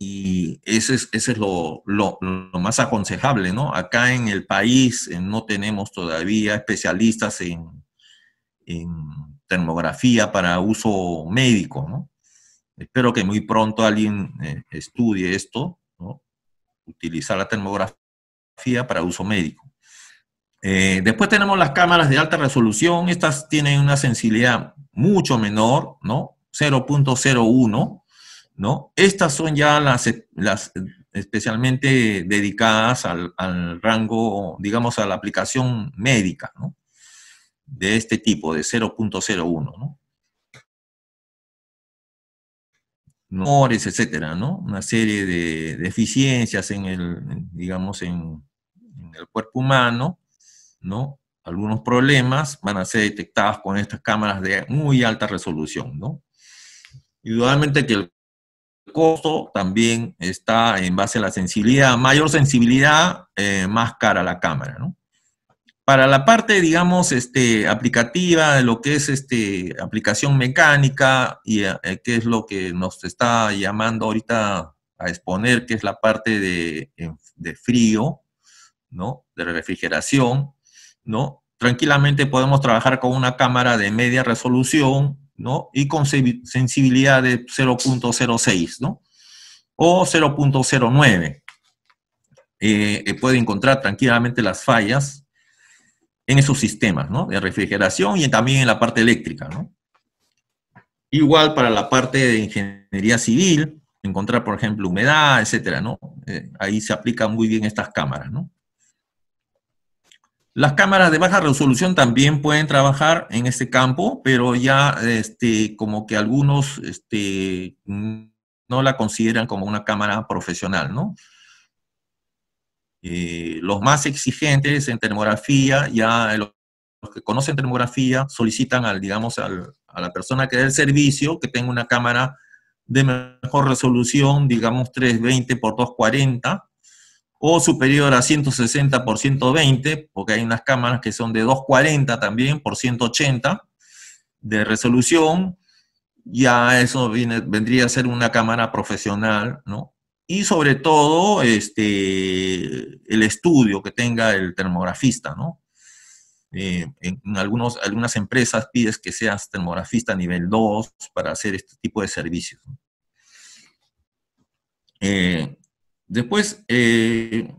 y ese es, ese es lo, más aconsejable, ¿no? Acá en el país eh, no tenemos todavía especialistas en, termografía para uso médico, ¿no? Espero que muy pronto alguien eh, estudie esto, ¿no? Utilizar la termografía para uso médico. Eh, después tenemos las cámaras de alta resolución, estas tienen una sensibilidad mucho menor, ¿no? 0.01 estas son ya las, especialmente dedicadas al, rango, digamos, a la aplicación médica, De este tipo, de 0.01, ¿no? etcétera, ¿no? Una serie de deficiencias en el, digamos, en, el cuerpo humano, ¿no? Algunos problemas van a ser detectados con estas cámaras de muy alta resolución, ¿no? Indudablemente que el costo también está en base a la sensibilidad. Mayor sensibilidad, eh, más cara la cámara, ¿no? Para la parte, digamos, este, aplicativa, lo que es este, aplicación mecánica, y eh, qué es lo que nos está llamando ahorita a exponer, que es la parte de, de frío, ¿no? De refrigeración, ¿no? Tranquilamente podemos trabajar con una cámara de media resolución, y con sensibilidad de 0.06, ¿no? O 0.09. Eh, eh, puede encontrar tranquilamente las fallas en esos sistemas, ¿no? De refrigeración y también en la parte eléctrica, ¿no? Igual para la parte de ingeniería civil, encontrar, por ejemplo, humedad, etcétera, ¿no? Eh, ahí se aplican muy bien estas cámaras, ¿no? Las cámaras de baja resolución también pueden trabajar en este campo, pero ya este, como que algunos este, no la consideran como una cámara profesional, ¿no? Eh, los más exigentes en termografía, ya los que conocen termografía solicitan al, digamos, a la persona que da el servicio que tenga una cámara de mejor resolución, digamos 320 por 240, o superior a 160 por 120, porque hay unas cámaras que son de 240 también por 180 de resolución, ya eso vendría a ser una cámara profesional, ¿no? Y sobre todo, este, el estudio que tenga el termografista, ¿no? Eh, en algunos, algunas empresas pides que seas termografista nivel 2 para hacer este tipo de servicios. Eh, Después, eh,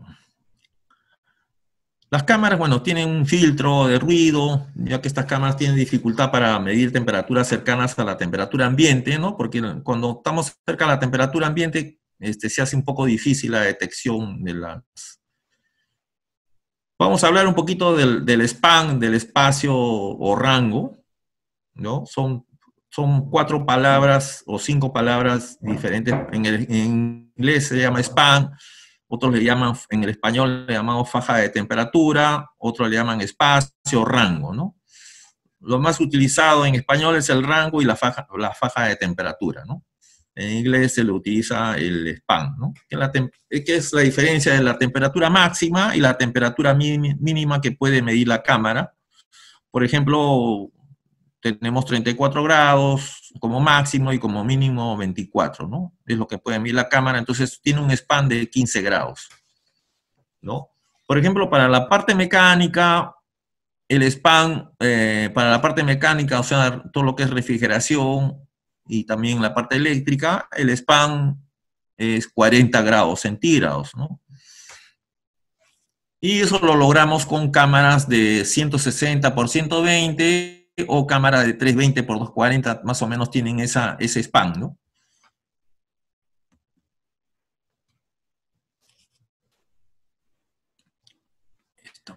las cámaras, bueno, tienen un filtro de ruido, ya que estas cámaras tienen dificultad para medir temperaturas cercanas a la temperatura ambiente, ¿no? Porque cuando estamos cerca de la temperatura ambiente, este, se hace un poco difícil la detección de las... Vamos a hablar un poquito del, del span, del espacio o rango, ¿no? Son, son cuatro palabras o cinco palabras diferentes en el, inglés se llama span, otros le llaman, en el español le llamamos faja de temperatura, otros le llaman espacio, rango, ¿no? Lo más utilizado en español es el rango y la faja, la faja de temperatura, ¿no? En inglés se le utiliza el span, ¿no? Que, que es la diferencia de la temperatura máxima y la temperatura mínima que puede medir la cámara. Por ejemplo, tenemos 34 grados como máximo y como mínimo 24, ¿no? Es lo que puede medir la cámara, entonces tiene un span de 15 grados, ¿no? Por ejemplo, para la parte mecánica, el span, eh, para la parte mecánica, o sea, todo lo que es refrigeración y también la parte eléctrica, el span es 40 grados centígrados, ¿no? Y eso lo logramos con cámaras de 160 por 120 o cámara de 320 x 240, más o menos tienen esa, ese span, ¿no? Esto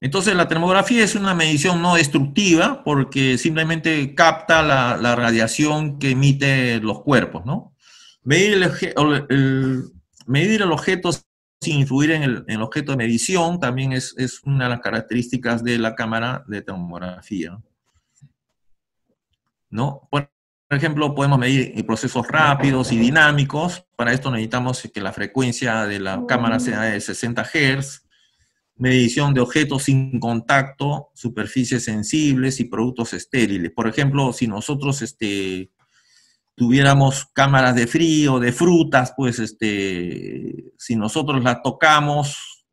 Entonces la termografía es una medición no destructiva porque simplemente capta la, radiación que emite los cuerpos, ¿no? Medir el, medir el objeto sin influir en el, objeto de medición, también es, una de las características de la cámara de tomografía. ¿No? Por ejemplo, podemos medir procesos rápidos y dinámicos. Para esto necesitamos que la frecuencia de la cámara sea de 60 Hz, medición de objetos sin contacto, superficies sensibles y productos estériles. Por ejemplo, si nosotros este, tuviéramos cámaras de frío, de frutas, pues este, si nosotros las tocamos,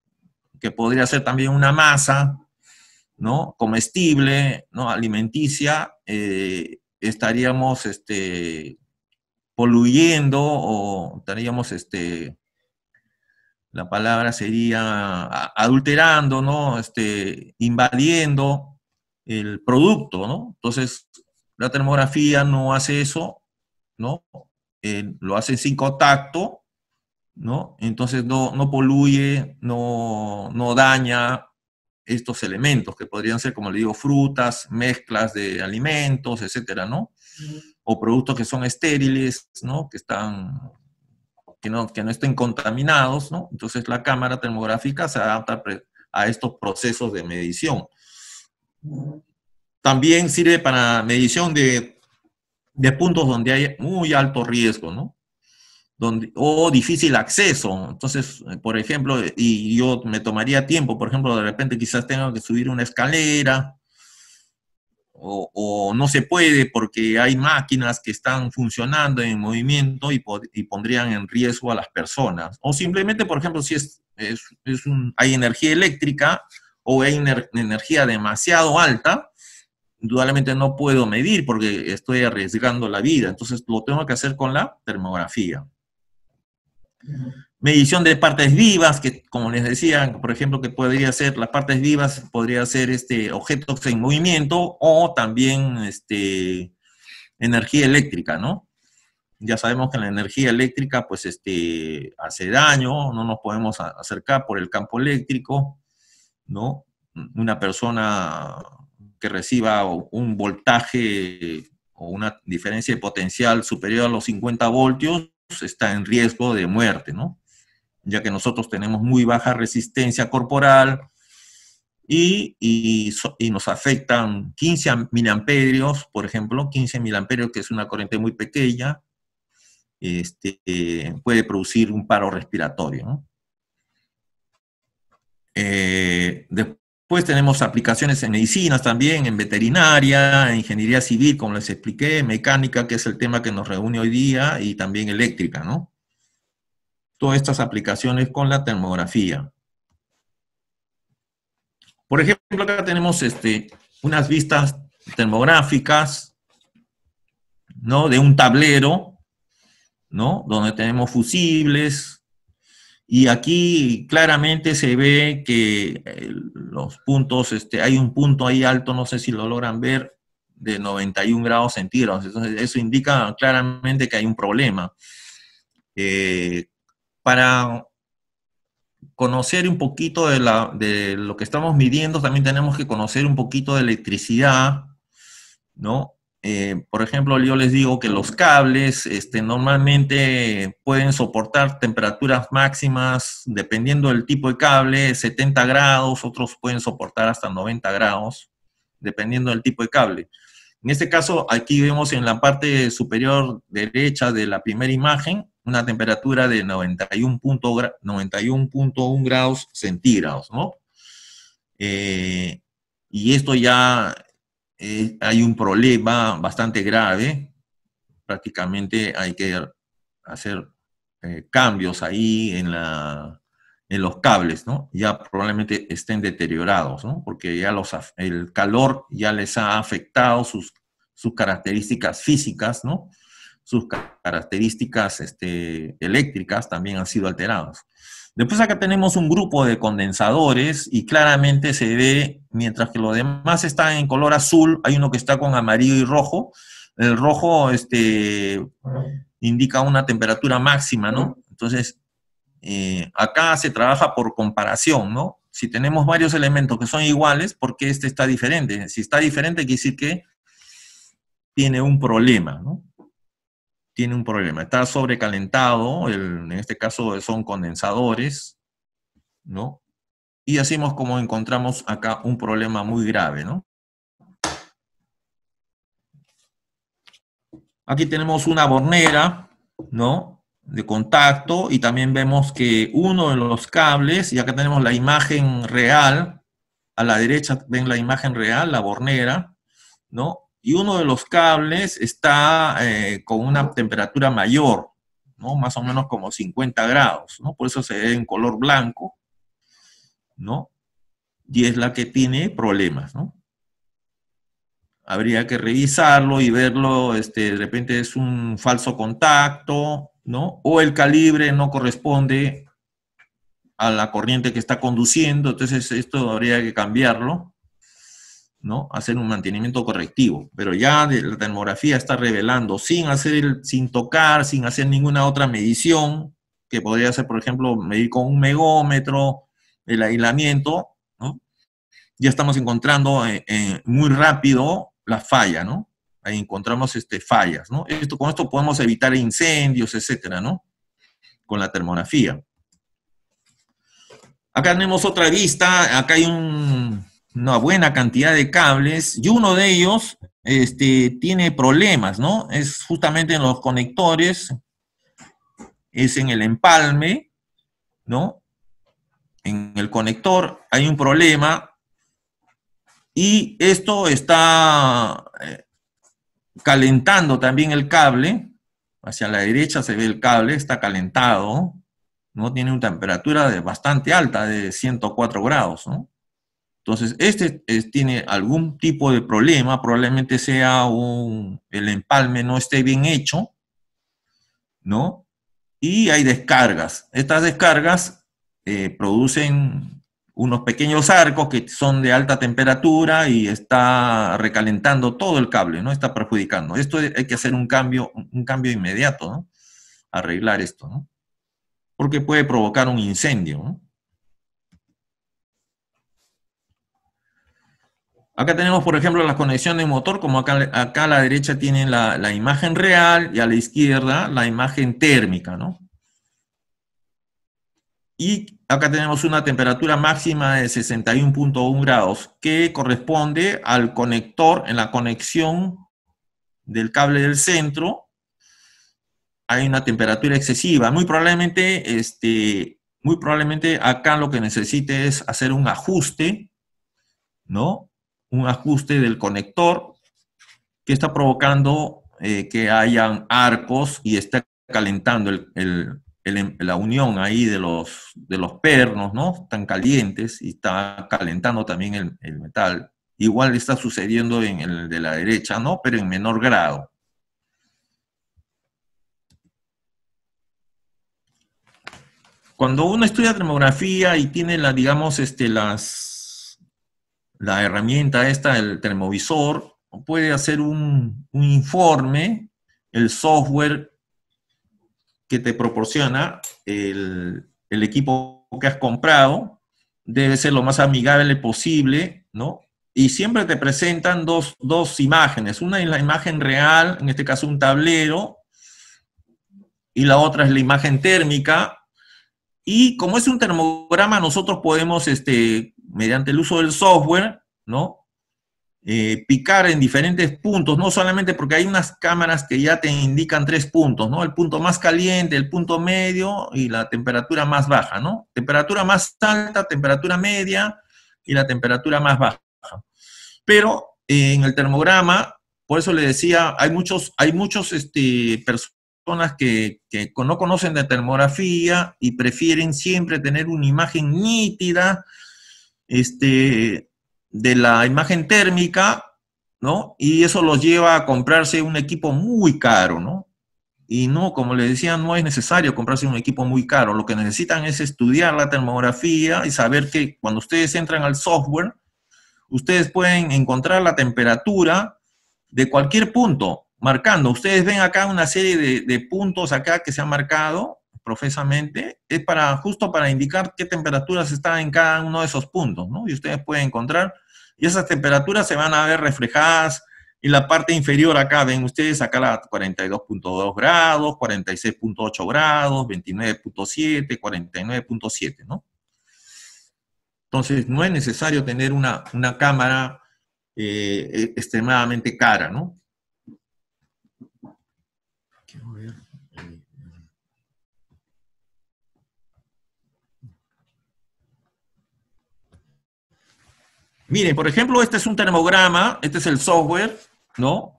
que podría ser también una masa, ¿no? Comestible, ¿no? Alimenticia, eh, estaríamos este, poluyendo o estaríamos, este, la palabra sería adulterando, ¿no? Este, invadiendo el producto, ¿no? Entonces, la termografía no hace eso, ¿no? Eh, lo hace sin contacto, ¿no? Entonces no, no poluye, no, daña estos elementos que podrían ser, como le digo, frutas, mezclas de alimentos, etcétera, ¿no? O productos que son estériles, ¿no? Que están, no, que no estén contaminados, ¿no? Entonces la cámara termográfica se adapta a estos procesos de medición. También sirve para medición de de puntos donde hay muy alto riesgo, ¿no? Donde, o difícil acceso. Entonces, eh, por ejemplo, eh, y yo me tomaría tiempo, por ejemplo, de repente quizás tenga que subir una escalera, o, no se puede porque hay máquinas que están funcionando en movimiento y, pondrían en riesgo a las personas. O simplemente, por ejemplo, si es, es, hay energía eléctrica o hay energía demasiado alta, indudablemente no puedo medir porque estoy arriesgando la vida, entonces lo tengo que hacer con la termografía. Medición de partes vivas, que como les decía, por ejemplo, que podría ser, las partes vivas podría ser este, objetos en movimiento o también este, energía eléctrica, ¿no? Ya sabemos que la energía eléctrica pues este, hace daño, no nos podemos acercar por el campo eléctrico, ¿no? Una persona que reciba un voltaje o una diferencia de potencial superior a los 50 voltios está en riesgo de muerte, ¿no? Ya que nosotros tenemos muy baja resistencia corporal y, nos afectan 15 miliamperios, por ejemplo, 15 miliamperios, que es una corriente muy pequeña, este, puede producir un paro respiratorio. ¿no? Eh, Después tenemos aplicaciones en medicinas también, en veterinaria, en ingeniería civil, como les expliqué, mecánica, que es el tema que nos reúne hoy día, y también eléctrica, ¿no? Todas estas aplicaciones con la termografía. Por ejemplo, acá tenemos este, unas vistas termográficas, ¿no? De un tablero, ¿no? Donde tenemos fusibles, y aquí claramente se ve que eh, los puntos, este, hay un punto ahí alto, no sé si lo logran ver, de 91 grados centígrados. Entonces, eso indica claramente que hay un problema. Eh, para conocer un poquito de, de, lo que estamos midiendo, también tenemos que conocer un poquito de electricidad, ¿no? Eh, por ejemplo, yo les digo que los cables este, normalmente pueden soportar temperaturas máximas, dependiendo del tipo de cable, 70 grados, otros pueden soportar hasta 90 grados, dependiendo del tipo de cable. En este caso, aquí vemos en la parte superior derecha de la primera imagen una temperatura de 91.1 grados centígrados, ¿no? Eh, y esto ya eh, hay un problema bastante grave, prácticamente hay que hacer eh, cambios ahí en, en los cables, ¿no? Ya probablemente estén deteriorados, ¿no? Porque ya los, el calor ya les ha afectado sus, sus características físicas, ¿no? Sus características este, eléctricas también han sido alteradas. Después acá tenemos un grupo de condensadores y claramente se ve, mientras que los demás están en color azul, hay uno que está con amarillo y rojo. El rojo este, indica una temperatura máxima, ¿no? Entonces, eh, acá se trabaja por comparación, ¿no? Si tenemos varios elementos que son iguales, ¿por qué este está diferente? Si está diferente, quiere decir que tiene un problema, ¿no? tiene un problema. Está sobrecalentado, en este caso son condensadores, ¿no? Y hacemos como encontramos acá un problema muy grave, ¿no? Aquí tenemos una bornera, ¿no? De contacto y también vemos que uno de los cables, y acá tenemos la imagen real, a la derecha ven la imagen real, la bornera, ¿no? y uno de los cables está eh, con una temperatura mayor, ¿no? Más o menos como 50 grados, ¿no? Por eso se ve en color blanco, ¿no? Y es la que tiene problemas, ¿no? Habría que revisarlo y verlo, este, de repente es un falso contacto, ¿no? O el calibre no corresponde a la corriente que está conduciendo, entonces esto habría que cambiarlo ¿no? Hacer un mantenimiento correctivo, pero ya la termografía está revelando sin hacer sin tocar, sin hacer ninguna otra medición, que podría ser, por ejemplo, medir con un megómetro el aislamiento, ¿no? Ya estamos encontrando eh, eh, muy rápido la falla, ¿no? Ahí encontramos este, fallas, ¿no? Esto, con esto podemos evitar incendios, etcétera, ¿no? Con la termografía. Acá tenemos otra vista, acá hay un, una buena cantidad de cables y uno de ellos este, tiene problemas, ¿no? Es justamente en los conectores, es en el empalme, ¿no? En el conector hay un problema y esto está eh, calentando también el cable, hacia la derecha se ve el cable, está calentado, ¿no? Tiene una temperatura de bastante alta, de 104 grados, ¿no? Entonces, este eh, tiene algún tipo de problema, probablemente sea el empalme no esté bien hecho, ¿no? Y hay descargas. Estas descargas eh, producen unos pequeños arcos que son de alta temperatura y está recalentando todo el cable, ¿no? Está perjudicando. Esto hay que hacer un cambio, un cambio inmediato, ¿no? Arreglar esto, ¿no? Porque puede provocar un incendio, ¿no? Acá tenemos, por ejemplo, la conexión de motor, como acá, a la derecha tienen la, imagen real y a la izquierda la imagen térmica, ¿no? Y acá tenemos una temperatura máxima de 61.1 grados, que corresponde al conector en la conexión del cable del centro. Hay una temperatura excesiva. Muy probablemente, este, muy probablemente acá lo que necesite es hacer un ajuste, ¿no? un ajuste del conector que está provocando eh, que hayan arcos y está calentando la unión ahí de los, de los pernos, ¿no? Están calientes y está calentando también el, metal. Igual está sucediendo en el de la derecha, ¿no? Pero en menor grado. Cuando uno estudia termografía y tiene, la, digamos, este, las la herramienta esta, el termovisor, puede hacer un, informe, el software que te proporciona el, equipo que has comprado, debe ser lo más amigable posible, ¿no? Y siempre te presentan dos, imágenes. Una es la imagen real, en este caso un tablero, y la otra es la imagen térmica, y como es un termograma, nosotros podemos, este, mediante el uso del software, ¿no? Eh, picar en diferentes puntos, no solamente porque hay unas cámaras que ya te indican tres puntos, ¿no? El punto más caliente, el punto medio y la temperatura más baja, ¿no? Temperatura más alta, temperatura media y la temperatura más baja. Pero eh, en el termograma, por eso le decía, hay muchos, hay muchos este, personas que, no conocen de termografía y prefieren siempre tener una imagen nítida este, de la imagen térmica, ¿no? Y eso los lleva a comprarse un equipo muy caro, ¿no? Y no, como les decía, no es necesario comprarse un equipo muy caro. Lo que necesitan es estudiar la termografía y saber que cuando ustedes entran al software, ustedes pueden encontrar la temperatura de cualquier punto marcando. Ustedes ven acá una serie de, puntos acá que se han marcado profesamente, es para justo para indicar qué temperaturas están en cada uno de esos puntos, ¿no? Y ustedes pueden encontrar, y esas temperaturas se van a ver reflejadas en la parte inferior acá, ven ustedes acá la 42.2 grados, 46.8 grados, 29.7, 49.7, ¿no? Entonces, no es necesario tener una, cámara eh, eh, extremadamente cara, ¿no? Eh, Miren, por ejemplo, este es un termograma, este es el software, ¿no?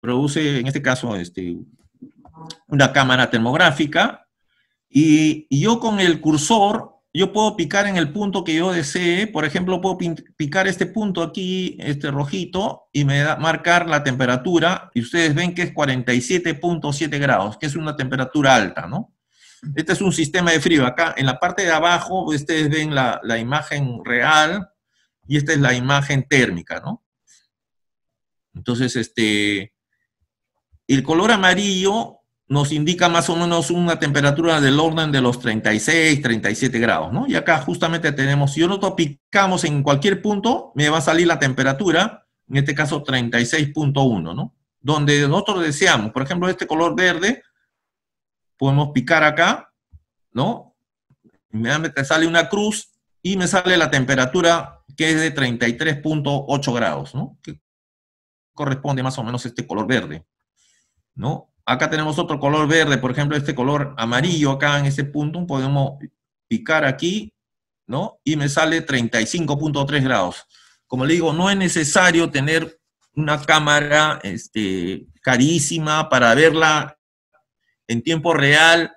produce, en este caso, este, una cámara termográfica. y yo con el cursor yo puedo picar en el punto que yo desee, por ejemplo, puedo picar este punto aquí, este rojito, y me da marcar la temperatura, y ustedes ven que es 47.7 grados, que es una temperatura alta, ¿no? Este es un sistema de frío. Acá en la parte de abajo ustedes ven la, la imagen real y esta es la imagen térmica, ¿no? Entonces, este, el color amarillo nos indica más o menos una temperatura del orden de los 36, 37 grados, ¿no? Y acá justamente tenemos, si nosotros picamos en cualquier punto, me va a salir la temperatura, en este caso 36.1, ¿no? Donde nosotros deseamos, por ejemplo, este color verde, podemos picar acá, ¿no? Me sale una cruz y me sale la temperatura que es de 33.8 grados, ¿no? Que corresponde más o menos a este color verde, ¿no? Acá tenemos otro color verde, por ejemplo, este color amarillo acá en ese punto, podemos picar aquí, ¿no? Y me sale 35.3 grados. Como le digo, no es necesario tener una cámara este, carísima para verla en tiempo real,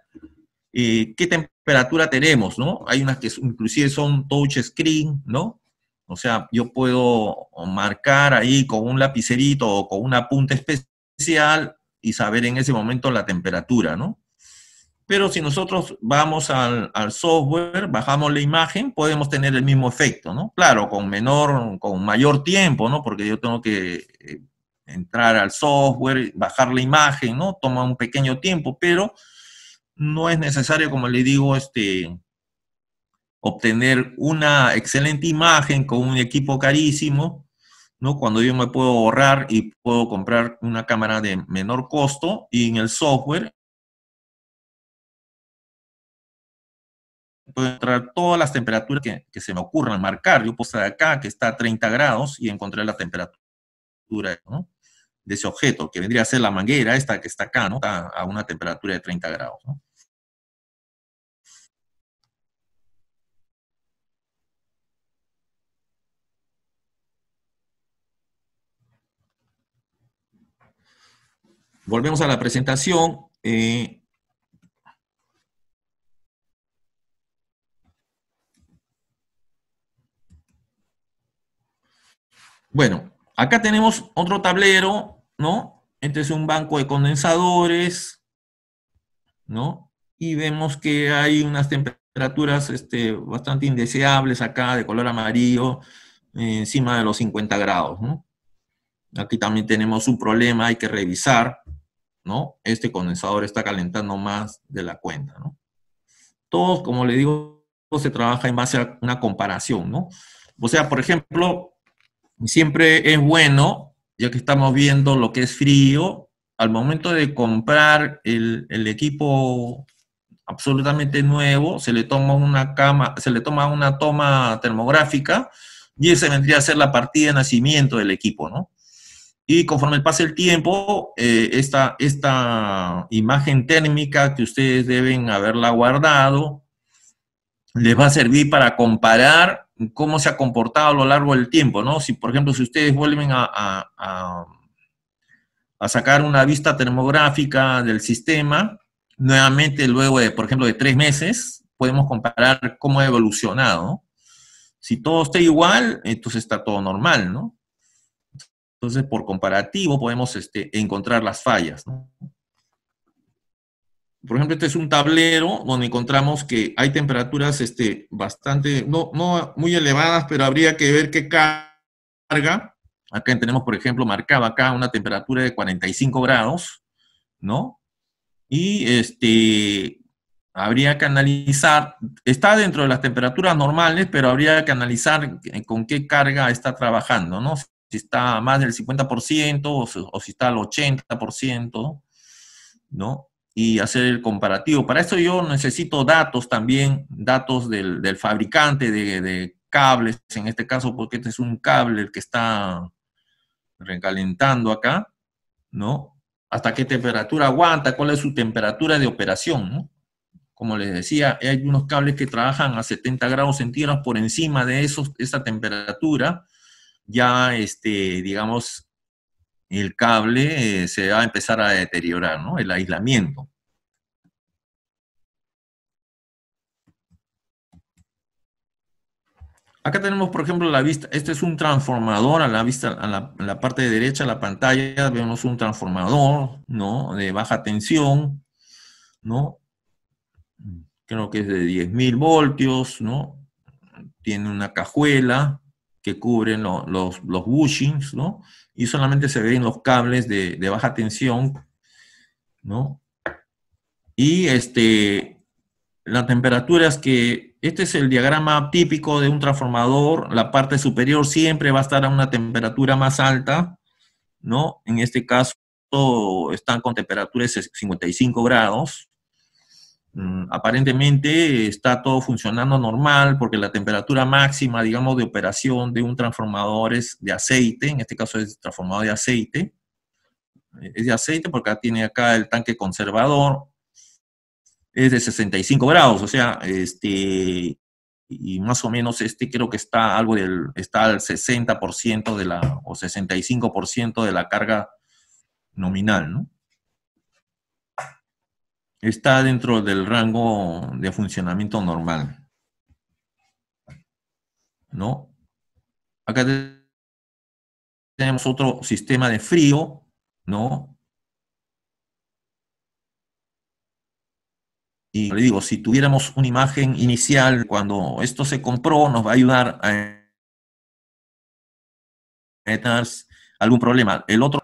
eh, qué temperatura tenemos, ¿no? Hay unas que inclusive son touch screen, ¿no? O sea, yo puedo marcar ahí con un lapicerito o con una punta especial y saber en ese momento la temperatura, ¿no? Pero si nosotros vamos al, software, bajamos la imagen, podemos tener el mismo efecto, ¿no? Claro, con menor, con mayor tiempo, ¿no? Porque yo tengo que eh, entrar al software, bajar la imagen, ¿no? Toma un pequeño tiempo, pero no es necesario, como le digo, este, obtener una excelente imagen con un equipo carísimo, cuando yo me puedo ahorrar y puedo comprar una cámara de menor costo y en el software puedo encontrar todas las temperaturas que, se me ocurran marcar. Yo puedo estar acá que está a 30 grados y encontrar la temperatura de ese objeto, que vendría a ser la manguera esta que está acá, a una temperatura de 30 grados, Volvemos a la presentación. Eh, bueno, acá tenemos otro tablero, ¿no? Este es un banco de condensadores, ¿no? Y vemos que hay unas temperaturas este, bastante indeseables acá, de color amarillo, eh, encima de los 50 grados, ¿no? Aquí también tenemos un problema, hay que revisar, ¿no? Este condensador está calentando más de la cuenta, ¿no? Todos, como le digo, se trabaja en base a una comparación, ¿no? O sea, por ejemplo, siempre es bueno, ya que estamos viendo lo que es frío, al momento de comprar el, equipo absolutamente nuevo, se le toma una cama, se le toma una toma termográfica y esa vendría a ser la partida de nacimiento del equipo, ¿no? Y conforme pase el tiempo, eh, esta, imagen térmica que ustedes deben haberla guardado, les va a servir para comparar cómo se ha comportado a lo largo del tiempo, ¿no? Si, por ejemplo, si ustedes vuelven a, a sacar una vista termográfica del sistema, nuevamente luego de, por ejemplo, de tres meses, podemos comparar cómo ha evolucionado. Si todo está igual, entonces está todo normal, ¿no? Entonces, por comparativo podemos este, encontrar las fallas. Por ejemplo, este es un tablero donde encontramos que hay temperaturas este, bastante, no, muy elevadas, pero habría que ver qué carga. Acá tenemos, por ejemplo, marcaba acá una temperatura de 45 grados, ¿no? Y este, habría que analizar, está dentro de las temperaturas normales, pero habría que analizar eh, con qué carga está trabajando, ¿no? si está más del 50% o si, está al 80%, ¿no? Y hacer el comparativo. Para eso yo necesito datos también, datos del, fabricante de, cables, en este caso porque este es un cable el que está recalentando acá, ¿no? Hasta qué temperatura aguanta, cuál es su temperatura de operación, ¿no? Como les decía, hay unos cables que trabajan a 70 grados centígrados por encima de esa temperatura, ya, este, digamos, el cable eh, se va a empezar a deteriorar, ¿no? El aislamiento. Acá tenemos, por ejemplo, la vista. Este es un transformador a la vista, a la, parte derecha de la pantalla. Vemos un transformador, ¿no? De baja tensión, ¿no? Creo que es de 10.000 voltios, ¿no? Tiene una cajuela, que cubren los, bushings, ¿no? Y solamente se ven los cables de, baja tensión, ¿no? Y este, temperatura es que, este es el diagrama típico de un transformador, la parte superior siempre va a estar a una temperatura más alta, ¿no? En este caso están con temperaturas 55 grados, Mm, aparentemente está todo funcionando normal porque la temperatura máxima, digamos, de operación de un transformador es de aceite, en este caso es transformador de aceite, eh, es de aceite porque tiene acá el tanque conservador, es de 65 grados, o sea, este, y más o menos este creo que está algo del, está al 60% de la, o 65% de la carga nominal, ¿no? está dentro del rango de funcionamiento normal. ¿No? Acá tenemos otro sistema de frío, ¿no? Y le digo, si tuviéramos una imagen inicial, cuando esto se compró, nos va a ayudar a meter algún problema. El otro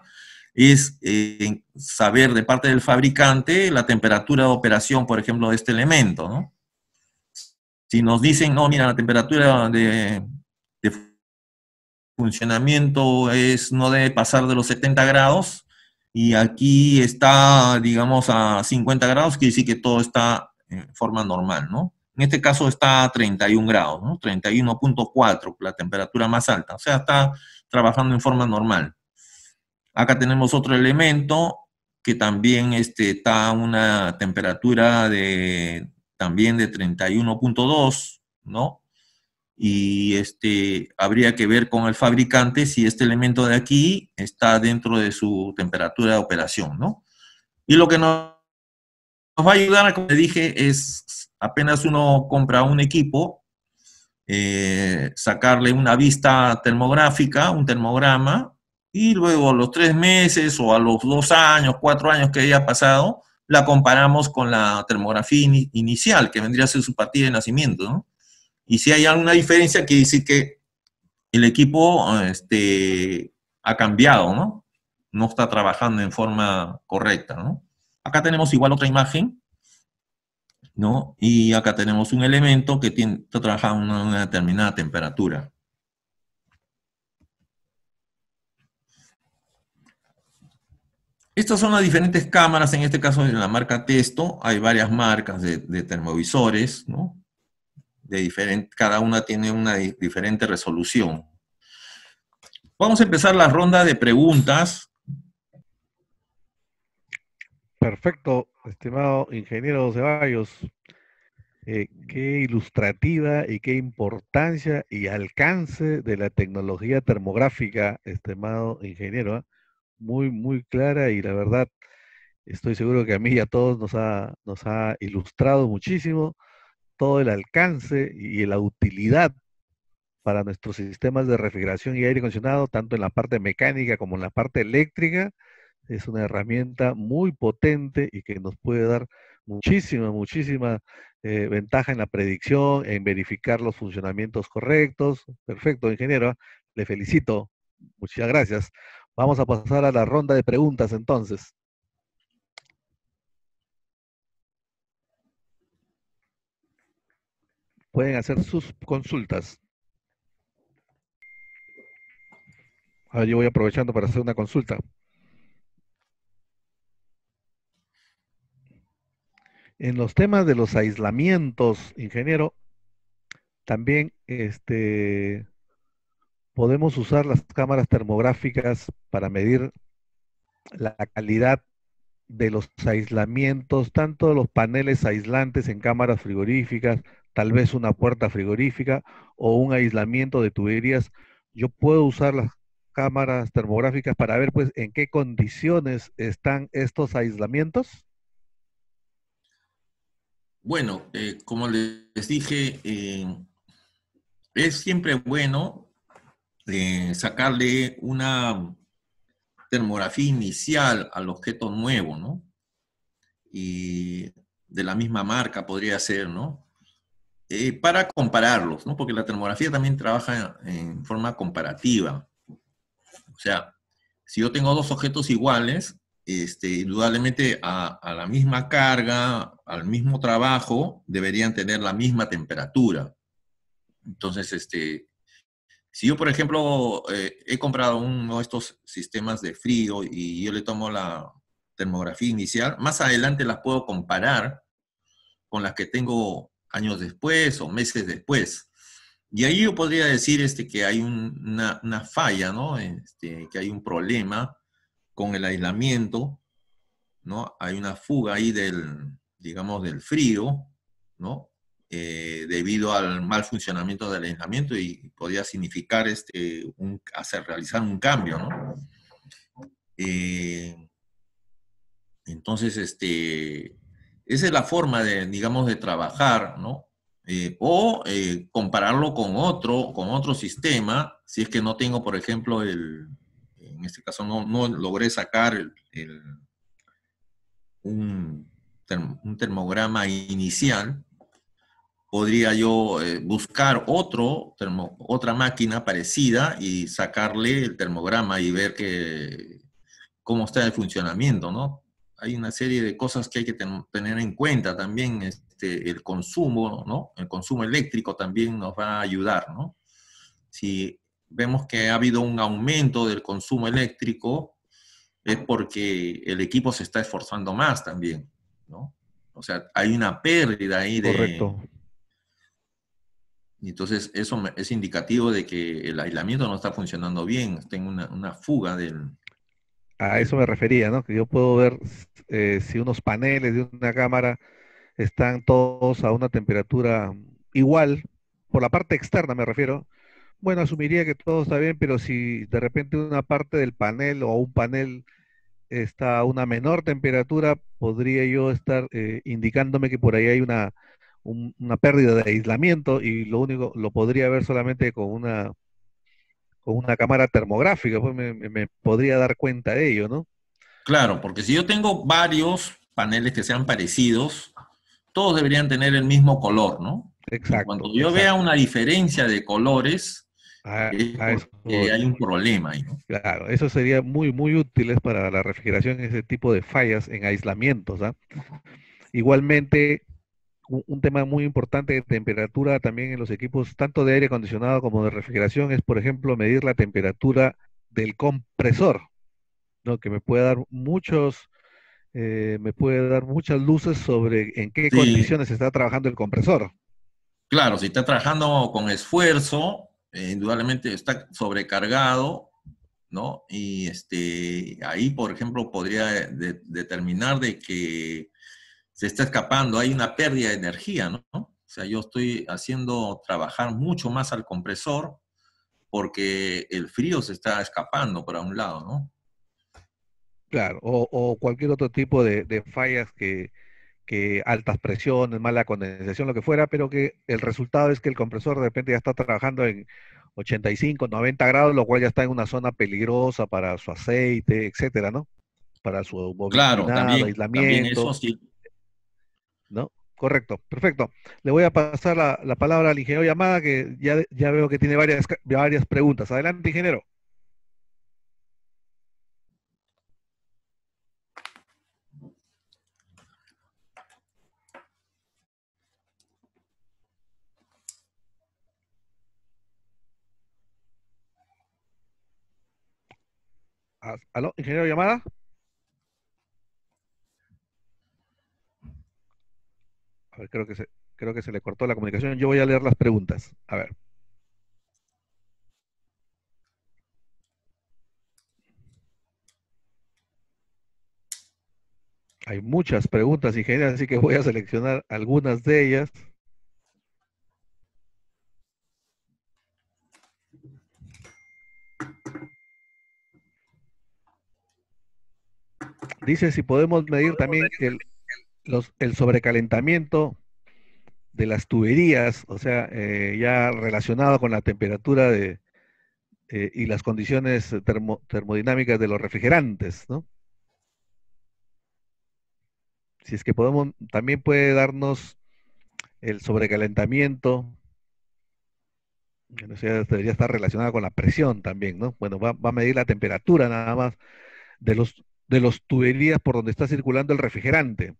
es eh, saber de parte del fabricante la temperatura de operación, por ejemplo, de este elemento. ¿no? Si nos dicen, no, mira, la temperatura de, funcionamiento es, no debe pasar de los 70 grados, y aquí está, digamos, a 50 grados, quiere decir que todo está en forma normal, ¿no? En este caso está a 31 grados, ¿no? 31.4, la temperatura más alta, o sea, está trabajando en forma normal. Acá tenemos otro elemento que también este, está a una temperatura de también de 31.2, ¿no? Y este, habría que ver con el fabricante si este elemento de aquí está dentro de su temperatura de operación, ¿no? Y lo que nos, va a ayudar, como le dije, es apenas uno compra un equipo, eh, sacarle una vista termográfica, un termograma, y luego a los tres meses o a los dos años, cuatro años que haya pasado, la comparamos con la termografía inicial, que vendría a ser su partida de nacimiento. ¿no? Y si hay alguna diferencia, quiere decir que el equipo este, ha cambiado, ¿no? No está trabajando en forma correcta, ¿no? Acá tenemos igual otra imagen, ¿no? Y acá tenemos un elemento que está trabajando a una determinada temperatura. Estas son las diferentes cámaras, en este caso de la marca Testo, hay varias marcas de, termovisores, ¿no? De diferente, cada una tiene una diferente resolución. Vamos a empezar la ronda de preguntas. Perfecto, estimado ingeniero Ceballos. Eh, qué ilustrativa y qué importancia y alcance de la tecnología termográfica, estimado ingeniero. ¿eh? muy, muy clara y la verdad estoy seguro que a mí y a todos nos ha, ilustrado muchísimo todo el alcance y la utilidad para nuestros sistemas de refrigeración y aire acondicionado, tanto en la parte mecánica como en la parte eléctrica. Es una herramienta muy potente y que nos puede dar muchísima, muchísima eh, ventaja en la predicción, en verificar los funcionamientos correctos. Perfecto, ingeniero. ¿eh? Le felicito. Muchas gracias Vamos a pasar a la ronda de preguntas entonces. Pueden hacer sus consultas. Ahora yo voy aprovechando para hacer una consulta. En los temas de los aislamientos, ingeniero, también este, podemos usar las cámaras termográficas para medir la calidad de los aislamientos, tanto los paneles aislantes en cámaras frigoríficas, tal vez una puerta frigorífica o un aislamiento de tuberías. Yo puedo usar las cámaras termográficas para ver pues en qué condiciones están estos aislamientos. Bueno, eh, como les dije, eh, es siempre bueno sacarle una termografía inicial al objeto nuevo, ¿no? Y de la misma marca podría ser, ¿no? Eh, para compararlos, ¿no? Porque la termografía también trabaja en forma comparativa. O sea, si yo tengo dos objetos iguales, este, indudablemente a, la misma carga, al mismo trabajo, deberían tener la misma temperatura. Entonces, este, si yo, por ejemplo, eh, he comprado uno de estos sistemas de frío y yo le tomo la termografía inicial, más adelante las puedo comparar con las que tengo años después o meses después. Y ahí yo podría decir este, que hay una, falla, ¿no? Este, que hay un problema con el aislamiento, ¿no? Hay una fuga ahí del, digamos, del frío, ¿no? Eh, debido al mal funcionamiento del aislamiento y podía significar este, hacer, realizar un cambio, ¿no? Eh, entonces, este, esa es la forma de, digamos, de trabajar, ¿no? Eh, o compararlo con otro, con otro sistema, si es que no tengo, por ejemplo, el, en este caso no, logré sacar un, un, termograma inicial, podría yo eh, buscar otro otra máquina parecida y sacarle el termograma y ver qué cómo está el funcionamiento, ¿no? Hay una serie de cosas que hay que tener en cuenta también, este, el consumo, ¿no? El consumo eléctrico también nos va a ayudar, ¿no? Si vemos que ha habido un aumento del consumo eléctrico, es porque el equipo se está esforzando más también, ¿no? O sea, hay una pérdida ahí de, Correcto entonces eso es indicativo de que el aislamiento no está funcionando bien, tengo una, una fuga del... A eso me refería, ¿no? Que yo puedo ver eh, si unos paneles de una cámara están todos a una temperatura igual, por la parte externa me refiero, bueno, asumiría que todo está bien, pero si de repente una parte del panel o un panel está a una menor temperatura, podría yo estar eh, indicándome que por ahí hay una una pérdida de aislamiento y lo único, lo podría ver solamente con una, con una cámara termográfica, pues me, podría dar cuenta de ello, ¿no? Claro, porque si yo tengo varios paneles que sean parecidos, todos deberían tener el mismo color, ¿no? Exacto. Cuando yo vea una diferencia de colores, ah, hay un problema ahí, Claro, eso sería muy, muy útil para la refrigeración, ese tipo de fallas en aislamientos, ¿ah? Igualmente, un, tema muy importante de temperatura también en los equipos, tanto de aire acondicionado como de refrigeración, es, por ejemplo, medir la temperatura del compresor, lo que me puede dar muchos, eh, me puede dar muchas luces sobre en qué condiciones está trabajando el compresor. Claro, si está trabajando con esfuerzo, eh, indudablemente está sobrecargado, ¿no? Y este, ahí, por ejemplo, podría eh, determinar de que se está escapando, hay una pérdida de energía, ¿no? O sea, yo estoy haciendo trabajar mucho más al compresor porque el frío se está escapando para un lado, ¿no? Claro, o, cualquier otro tipo de, fallas que, que altas presiones, mala condensación, lo que fuera, pero que el resultado es que el compresor de repente ya está trabajando en 85, 90 grados, lo cual ya está en una zona peligrosa para su aceite, etcétera, ¿no? Para su claro, también, aislamiento. También eso sí. ¿no? Correcto, perfecto. Le voy a pasar la, palabra al ingeniero Llamada, que ya, ya veo que tiene varias, varias preguntas. Adelante, ingeniero. Ah, ¿Aló, ingeniero Llamada? creo que se, creo que se le cortó la comunicación. Yo voy a leer las preguntas. A ver. Hay muchas preguntas, ingenieras, así que voy a seleccionar algunas de ellas. Dice si podemos medir también el, el sobrecalentamiento de las tuberías, o sea, eh, ya relacionado con la temperatura de, eh, y las condiciones termodinámicas de los refrigerantes, ¿no? Si es que podemos, también puede darnos el sobrecalentamiento, o debería estar relacionado con la presión también, ¿no? Bueno, va, va a medir la temperatura nada más de los de los tuberías por donde está circulando el refrigerante.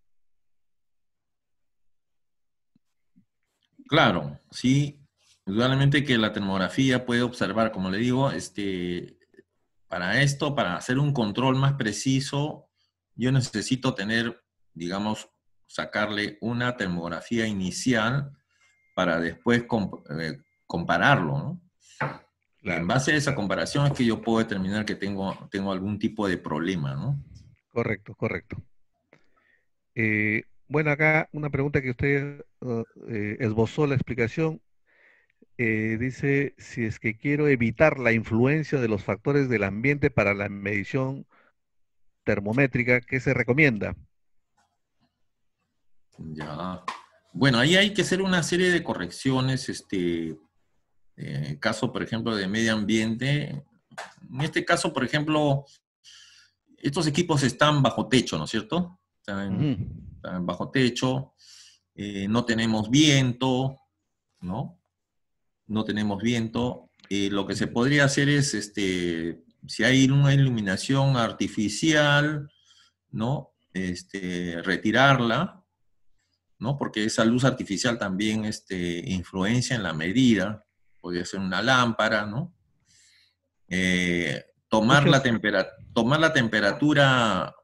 Claro, sí, indudablemente que la termografía puede observar, como le digo, este, para esto, para hacer un control más preciso, yo necesito tener, digamos, sacarle una termografía inicial para después eh, compararlo, ¿no? En base a esa comparación es que yo puedo determinar que tengo, tengo algún tipo de problema, ¿no? Correcto, correcto. Eh, bueno, acá una pregunta que usted ah, eh, esbozó la explicación. Eh, dice, si es que quiero evitar la influencia de los factores del ambiente para la medición termométrica, ¿qué se recomienda? Ya. Bueno, ahí hay que hacer una serie de correcciones. Este, el eh, caso, por ejemplo, de medio ambiente. En este caso, por ejemplo, estos equipos están bajo techo, ¿no es cierto? Eh, bajo techo, eh, no tenemos viento, ¿no? No tenemos viento. y eh, lo que se podría hacer es, este, si hay una iluminación artificial, ¿no? Este, retirarla, ¿no? Porque esa luz artificial también este, influencia en la medida, podría ser una lámpara, ¿no? tomar, la tomar la temperatura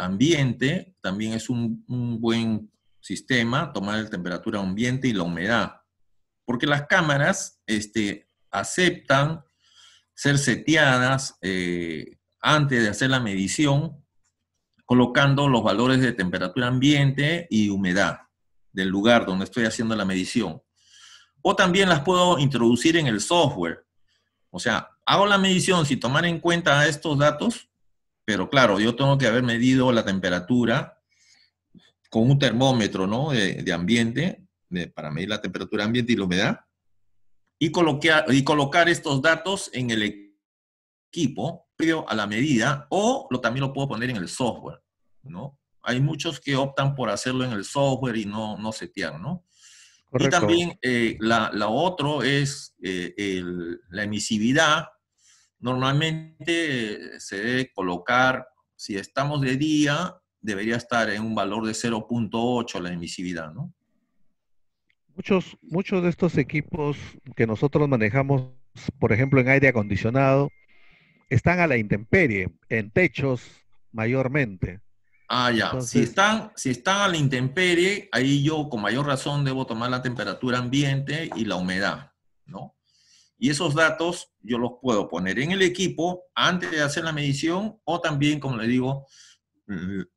ambiente también es un, buen sistema, tomar la temperatura ambiente y la humedad, porque las cámaras este, aceptan ser seteadas eh, antes de hacer la medición, colocando los valores de temperatura ambiente y humedad del lugar donde estoy haciendo la medición. O también las puedo introducir en el software. O sea, hago la medición si tomar en cuenta estos datos pero claro, yo tengo que haber medido la temperatura con un termómetro ¿no? de, ambiente, para medir la temperatura ambiente y la humedad, y colocar, y colocar estos datos en el equipo a la medida, o lo, también lo puedo poner en el software, ¿no? Hay muchos que optan por hacerlo en el software y no, no setear, ¿no? Y también eh, la, la, otro es eh, la emisividad Normalmente eh, se debe colocar, si estamos de día, debería estar en un valor de 0.8 la emisividad, ¿no? Muchos, muchos de estos equipos que nosotros manejamos, por ejemplo, en aire acondicionado, están a la intemperie, en techos mayormente. Ah, ya. si, están, si están a la intemperie, ahí yo con mayor razón debo tomar la temperatura ambiente y la humedad, ¿no? Y esos datos yo los puedo poner en el equipo antes de hacer la medición o también, como le digo,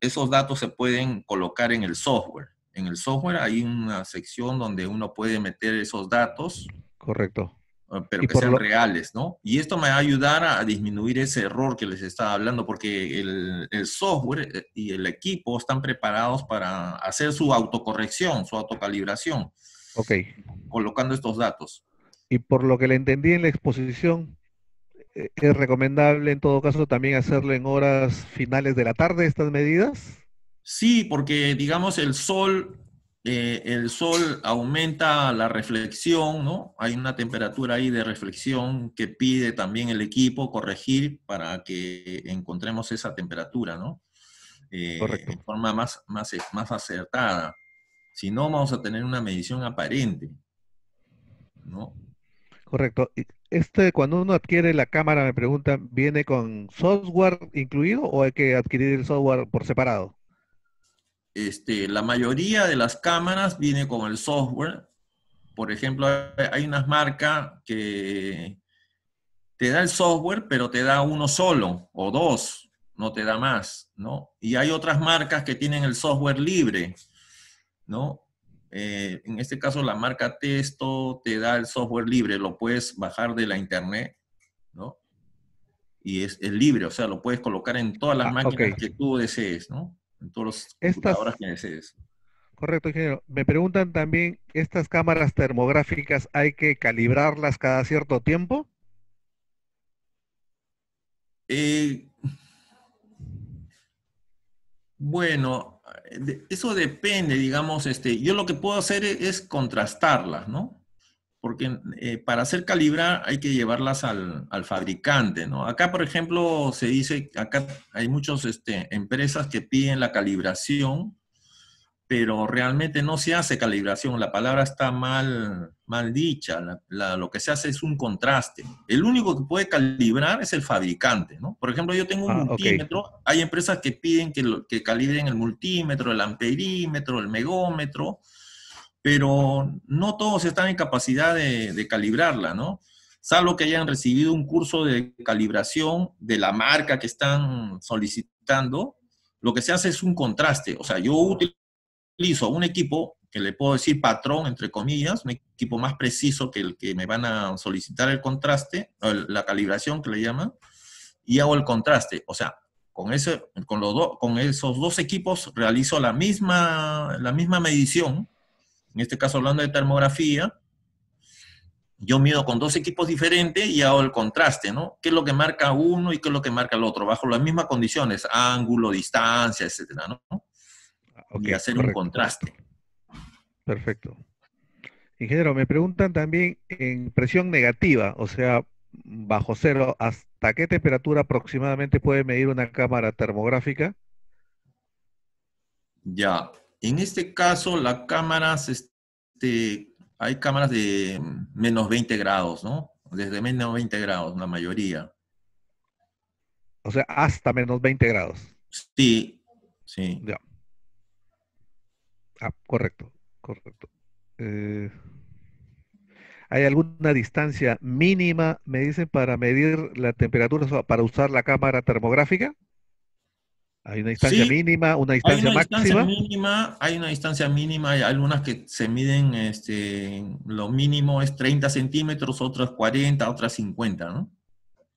esos datos se pueden colocar en el software. En el software hay una sección donde uno puede meter esos datos. Correcto. Ah, pero que sean reales, ¿no? Y esto me va a ayudar a, disminuir ese error que les estaba hablando, porque el, el software eh, y el equipo están preparados para hacer su autocorrección, su autocalibración. Ok. Colocando estos datos y por lo que le entendí en la exposición, eh, es recomendable en todo caso también hacerlo en horas finales de la tarde estas medidas. Sí, porque digamos el sol, eh, el sol aumenta la reflexión, ¿no? Hay una temperatura ahí de reflexión que pide también el equipo corregir para que encontremos esa temperatura, ¿no? Eh, Correcto. En forma más, más, más acertada. Si no, vamos a tener una medición aparente, ¿no? Correcto. Este, cuando uno adquiere la cámara, me preguntan, ¿viene con software incluido o hay que adquirir el software por separado? Este, la mayoría de las cámaras viene con el software. Por ejemplo, hay unas marcas que te da el software, pero te da uno solo o dos, no te da más, ¿no? Y hay otras marcas que tienen el software libre, ¿no? Eh, en este caso la marca TESTO te da el software libre, lo puedes bajar de la internet, ¿no? Y es, libre, o sea, lo puedes colocar en todas las ah, máquinas que tú desees, ¿no? En todas las computadoras que desees. Correcto, ingeniero. Me preguntan también, ¿estas cámaras termográficas hay que calibrarlas cada cierto tiempo? Eh, bueno, eso depende, digamos, este, yo lo que puedo hacer es, contrastarlas, ¿no? Porque eh, para hacer calibrar hay que llevarlas al, fabricante, ¿no? Acá, por ejemplo, se dice, acá hay muchas este, empresas que piden la calibración pero realmente no se hace calibración, la palabra está mal, mal dicha, lo que se hace es un contraste. El único que puede calibrar es el fabricante, ¿no? Por ejemplo, yo tengo un ah, multímetro, hay empresas que piden que, calibren el multímetro, el amperímetro, el megómetro, pero no todos están en capacidad de, calibrarla, ¿no? Salvo que hayan recibido un curso de calibración de la marca que están solicitando, lo que se hace es un contraste. O sea, yo utilizo utilizo un equipo que le puedo decir patrón, entre comillas, un equipo más preciso que el que me van a solicitar el contraste, la calibración que le llaman, y hago el contraste. O sea, con, con, los con esos dos equipos realizo la misma, la misma medición, en este caso hablando de termografía, yo mido con dos equipos diferentes y hago el contraste, ¿no? ¿Qué es lo que marca uno y qué es lo que marca el otro? Bajo las mismas condiciones, ángulo, distancia, etcétera, ¿no? okay, y hacer un contraste. Perfecto. Ingeniero, me preguntan también en presión negativa, o sea, bajo cero, ¿hasta qué temperatura aproximadamente puede medir una cámara termográfica? Ya, en este caso las cámaras, este, hay cámaras de menos 20 grados, ¿no? Desde menos 20 grados, la mayoría. O sea, hasta menos 20 grados. Sí, sí. Ya. Ah, correcto, correcto. Eh, ¿Hay alguna distancia mínima, me dicen, para medir la temperatura, para usar la cámara termográfica? ¿Hay una distancia mínima, una distancia hay una máxima? Distancia mínima, hay una distancia mínima, hay algunas que se miden, este, lo mínimo es 30 centímetros, otras 40, otras 50, ¿no?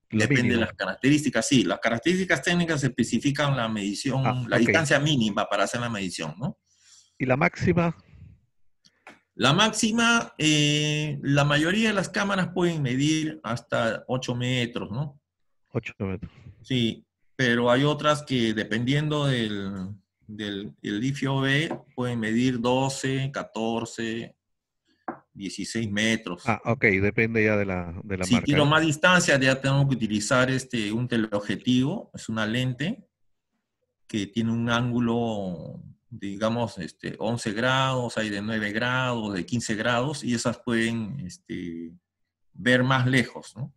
Depende de las características, sí. Las características técnicas especifican la medición, ah, la distancia mínima para hacer la medición, ¿no? ¿Y la máxima? La máxima, eh, la mayoría de las cámaras pueden medir hasta 8 metros, ¿no? 8 metros. Sí, pero hay otras que dependiendo del, del el pueden medir 12, 14, 16 metros. Ah, ok, depende ya de la, de la marca. Si quiero más distancia, ya tengo que utilizar este, un teleobjetivo, es una lente que tiene un ángulo digamos, este, 11 grados, hay de 9 grados, de 15 grados, y esas pueden este, ver más lejos, ¿no?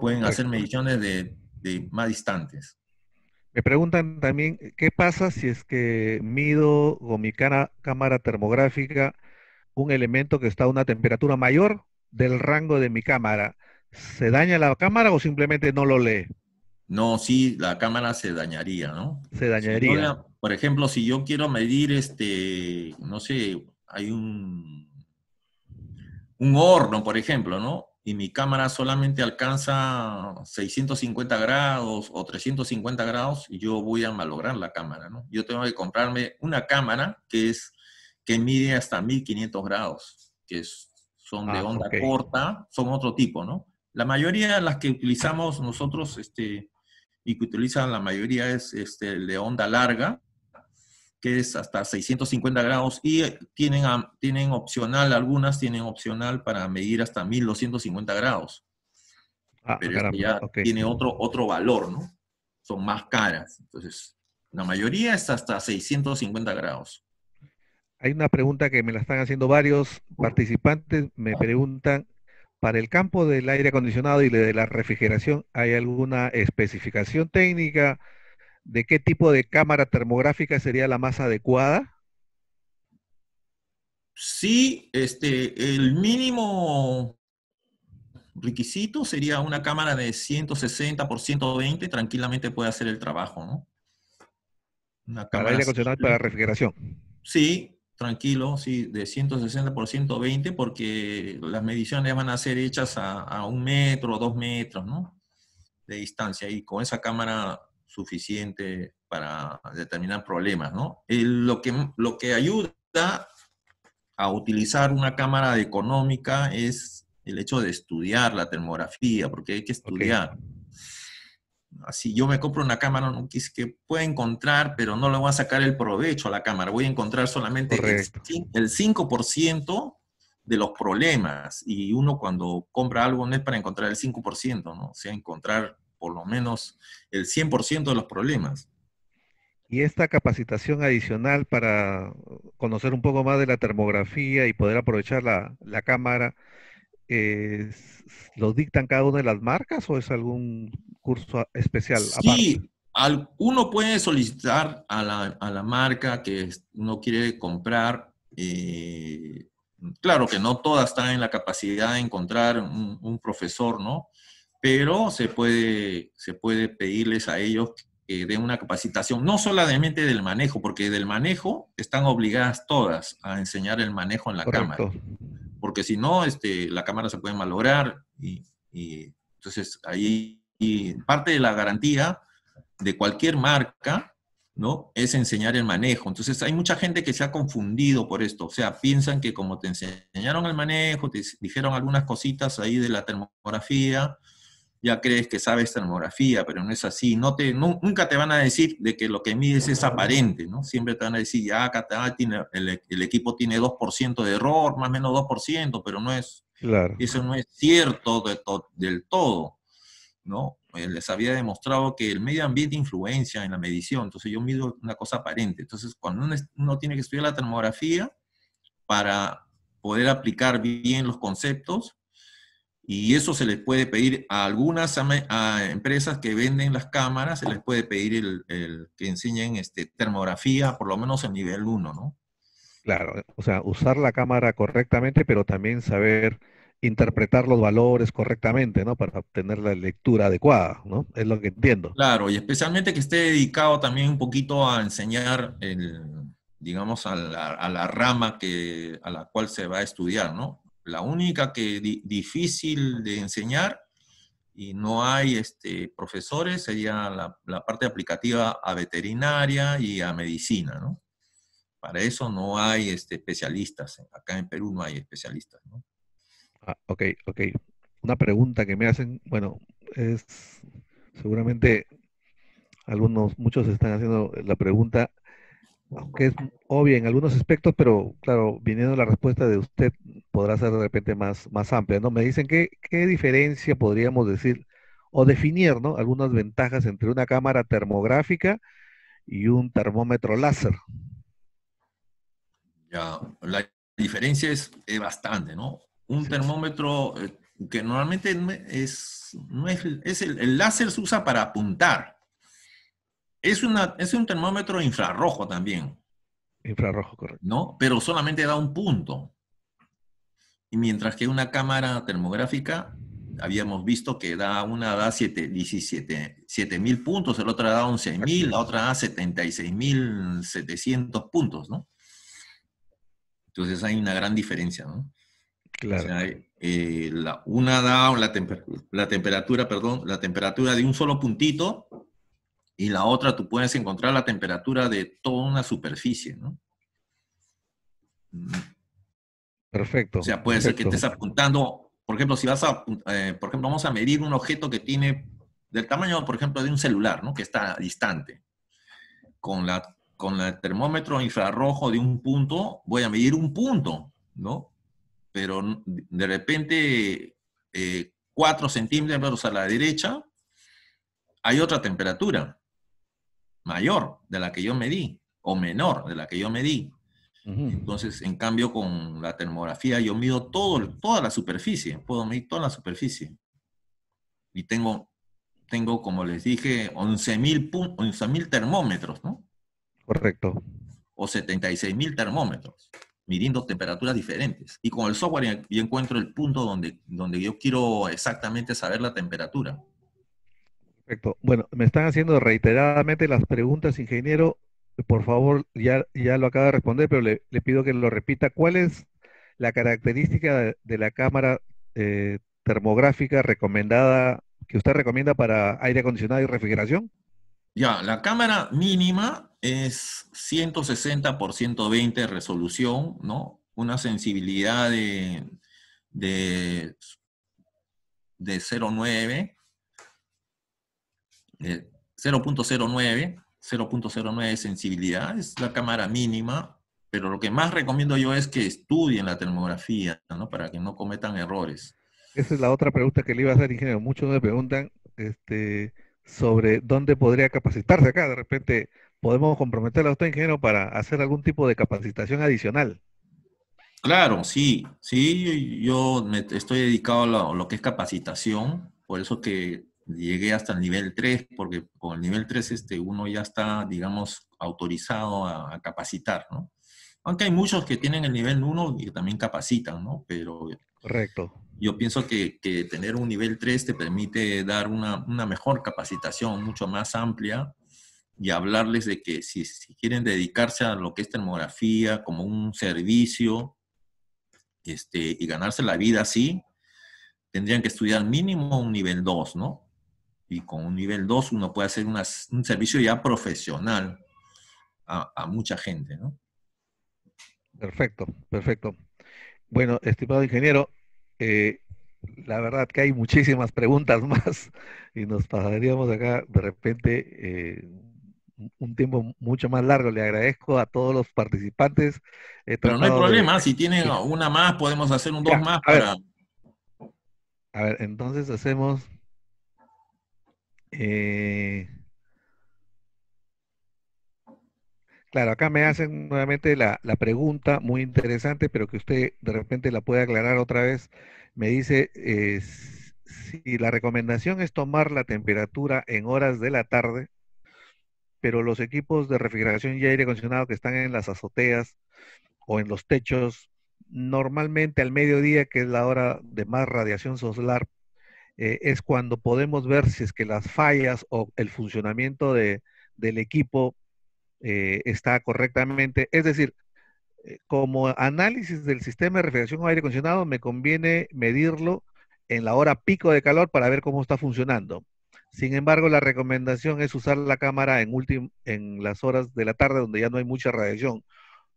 Pueden hacer mediciones de, de, más distantes. Me preguntan también, ¿qué pasa si es que mido con mi cámara termográfica un elemento que está a una temperatura mayor del rango de mi cámara? ¿Se daña la cámara o simplemente no lo lee? No, sí, la cámara se dañaría, ¿no? Se dañaría. por ejemplo, si yo quiero medir este, no sé, hay un, un horno, por ejemplo, ¿no? Y mi cámara solamente alcanza 650 grados o 350 grados, y yo voy a malograr la cámara, ¿no? Yo tengo que comprarme una cámara que es que mide hasta 1500 grados, que son de ah, onda corta, son otro tipo, ¿no? La mayoría de las que utilizamos nosotros, este, y que utilizan la mayoría es este, de onda larga, que es hasta 650 grados y tienen, tienen opcional, algunas tienen opcional para medir hasta 1250 grados. Ah, Pero ya tiene otro, otro valor, ¿no? Son más caras. Entonces, la mayoría es hasta 650 grados. Hay una pregunta que me la están haciendo varios participantes. Me preguntan para el campo del aire acondicionado y de la refrigeración, ¿hay alguna especificación técnica de qué tipo de cámara termográfica sería la más adecuada? Sí, este, el mínimo requisito sería una cámara de 160 por 120, tranquilamente puede hacer el trabajo, ¿no? Una cámara para aire acondicionado para refrigeración. Sí, tranquilo, sí, de 160 por 120, porque las mediciones van a ser hechas a, un metro, o dos metros, ¿no? De distancia, y con esa cámara suficiente para determinar problemas, ¿no? lo, que, lo que ayuda a utilizar una cámara económica es el hecho de estudiar la termografía, porque hay que estudiar. Así, yo me compro una cámara no, quise que pueda encontrar, pero no le voy a sacar el provecho a la cámara. Voy a encontrar solamente el 5% de los problemas. Y uno cuando compra algo no es para encontrar el 5%, ¿no? O sea, encontrar por lo menos el 100% de los problemas. Y esta capacitación adicional para conocer un poco más de la termografía y poder aprovechar la, la cámara es lo dictan cada una de las marcas o es algún curso especial? Sí, uno puede solicitar a la, marca que uno quiere comprar. Eh, claro que no todas están en la capacidad de encontrar un, profesor, ¿no? Pero se puede, se puede pedirles a ellos que den una capacitación, no solamente del manejo, porque del manejo están obligadas todas a enseñar el manejo en la Correcto. cámara porque si no, este, la cámara se puede malograr. Y, y entonces, ahí y parte de la garantía de cualquier marca, ¿no? Es enseñar el manejo. Entonces, hay mucha gente que se ha confundido por esto. O sea, piensan que como te enseñaron el manejo, te dijeron algunas cositas ahí de la termografía, ya crees que sabes termografía, pero no es así. nunca te van a decir de que lo que mides es aparente, ¿no? Siempre te van a decir, ya, acá tiene, el, equipo tiene 2% de error, más o menos 2%, pero no es, eso no es cierto del todo, ¿no? Eh, les había demostrado que el medio ambiente influencia en la medición, entonces yo mido una cosa aparente. Entonces, cuando uno, uno tiene que estudiar la termografía para poder aplicar bien los conceptos, y eso se les puede pedir a algunas empresas que venden las cámaras, se les puede pedir el, que enseñen este, termografía, por lo menos el nivel 1, ¿no? Claro, o sea, usar la cámara correctamente, pero también saber interpretar los valores correctamente, ¿no? Para obtener la lectura adecuada, ¿no? Es lo que entiendo. Claro, y especialmente que esté dedicado también un poquito a enseñar, el, digamos, a la, a la rama que, a la cual se va a estudiar, ¿no? la única que es difícil de enseñar y no hay este, profesores sería la, parte aplicativa a veterinaria y a medicina, ¿no? Para eso no hay este, especialistas. Acá en Perú no hay especialistas, ¿no? Ah, ok, ok. Una pregunta que me hacen, bueno, es seguramente algunos, muchos están haciendo la pregunta aunque es obvio en algunos aspectos, pero claro, viniendo la respuesta de usted podrá ser de repente más, más amplia, ¿no? Me dicen que, qué diferencia podríamos decir o definir, ¿no? Algunas ventajas entre una cámara termográfica y un termómetro láser. Ya, la diferencia es, bastante, ¿no? Un termómetro eh, que normalmente es, es, el láser se usa para apuntar es, una, es un termómetro infrarrojo también. Infrarrojo, correcto. ¿No? Pero solamente da un punto. Y mientras que una cámara termográfica, habíamos visto que da una da 7, mil puntos, la otra da 11.000, la otra da 76.700 puntos, Entonces hay una gran diferencia, ¿no? Claro. Eh, la, una da la, la temperatura, perdón, la temperatura de un solo puntito y la otra tú puedes encontrar la temperatura de toda una superficie, ¿no? Mm. Perfecto. O sea, puede ser que estés apuntando, por ejemplo, si vas a, eh, por ejemplo, vamos a medir un objeto que tiene del tamaño, por ejemplo, de un celular, ¿no? Que está distante. Con la con el termómetro infrarrojo de un punto, voy a medir un punto, ¿no? Pero de repente, eh, cuatro centímetros a la derecha, hay otra temperatura mayor de la que yo medí o menor de la que yo medí. Entonces, en cambio, con la termografía yo mido todo, toda la superficie, puedo medir toda la superficie. Y tengo, tengo como les dije, 11.000 termómetros, ¿no? Correcto. O 76.000 termómetros, midiendo temperaturas diferentes. Y con el software yo encuentro el punto donde, donde yo quiero exactamente saber la temperatura. Perfecto. Bueno, me están haciendo reiteradamente las preguntas, ingeniero. Por favor, ya, ya lo acaba de responder, pero le, pido que lo repita. ¿Cuál es la característica de, la cámara eh, termográfica recomendada, que usted recomienda para aire acondicionado y refrigeración? Ya, la cámara mínima es 160 por 120 de resolución, ¿no? Una sensibilidad de, de, de 0,9 0.09, eh, 0.09 sensibilidad, es la cámara mínima, pero lo que más recomiendo yo es que estudien la termografía, ¿no? Para que no cometan errores. Esa es la otra pregunta que le iba a hacer, ingeniero. Muchos me preguntan este, sobre dónde podría capacitarse acá. De repente, podemos comprometer a usted, ingeniero, para hacer algún tipo de capacitación adicional. Claro, sí, sí, yo estoy dedicado a lo que es capacitación, por eso que llegué hasta el nivel 3, porque con el nivel 3 este, uno ya está, digamos, autorizado a, capacitar, ¿no? Aunque hay muchos que tienen el nivel 1 y también capacitan, ¿no? Pero... Correcto. Yo pienso que, tener un nivel 3 te permite dar una, mejor capacitación, mucho más amplia, y hablarles de que si, quieren dedicarse a lo que es termografía como un servicio este, y ganarse la vida así, tendrían que estudiar mínimo un nivel 2, ¿no? y con un nivel 2 uno puede hacer un servicio ya profesional a, mucha gente, ¿no? Perfecto, perfecto. Bueno, estimado ingeniero, eh, la verdad que hay muchísimas preguntas más y nos pasaríamos acá de repente eh, un tiempo mucho más largo. Le agradezco a todos los participantes. Pero no hay problema, si tienen una más podemos hacer un dos más para... A ver, entonces hacemos eh, claro, acá me hacen nuevamente la, pregunta muy interesante, pero que usted de repente la puede aclarar otra vez. Me dice eh, si la recomendación es tomar la temperatura en horas de la tarde, pero los equipos de refrigeración y aire acondicionado que están en las azoteas o en los techos, normalmente al mediodía, que es la hora de más radiación solar eh, es cuando podemos ver si es que las fallas o el funcionamiento del equipo eh, está correctamente. Es decir, eh, como análisis del sistema de refrigeración o aire acondicionado, me conviene medirlo en la hora pico de calor para ver cómo está funcionando. Sin embargo, la recomendación es usar la cámara en, en las horas de la tarde donde ya no hay mucha radiación.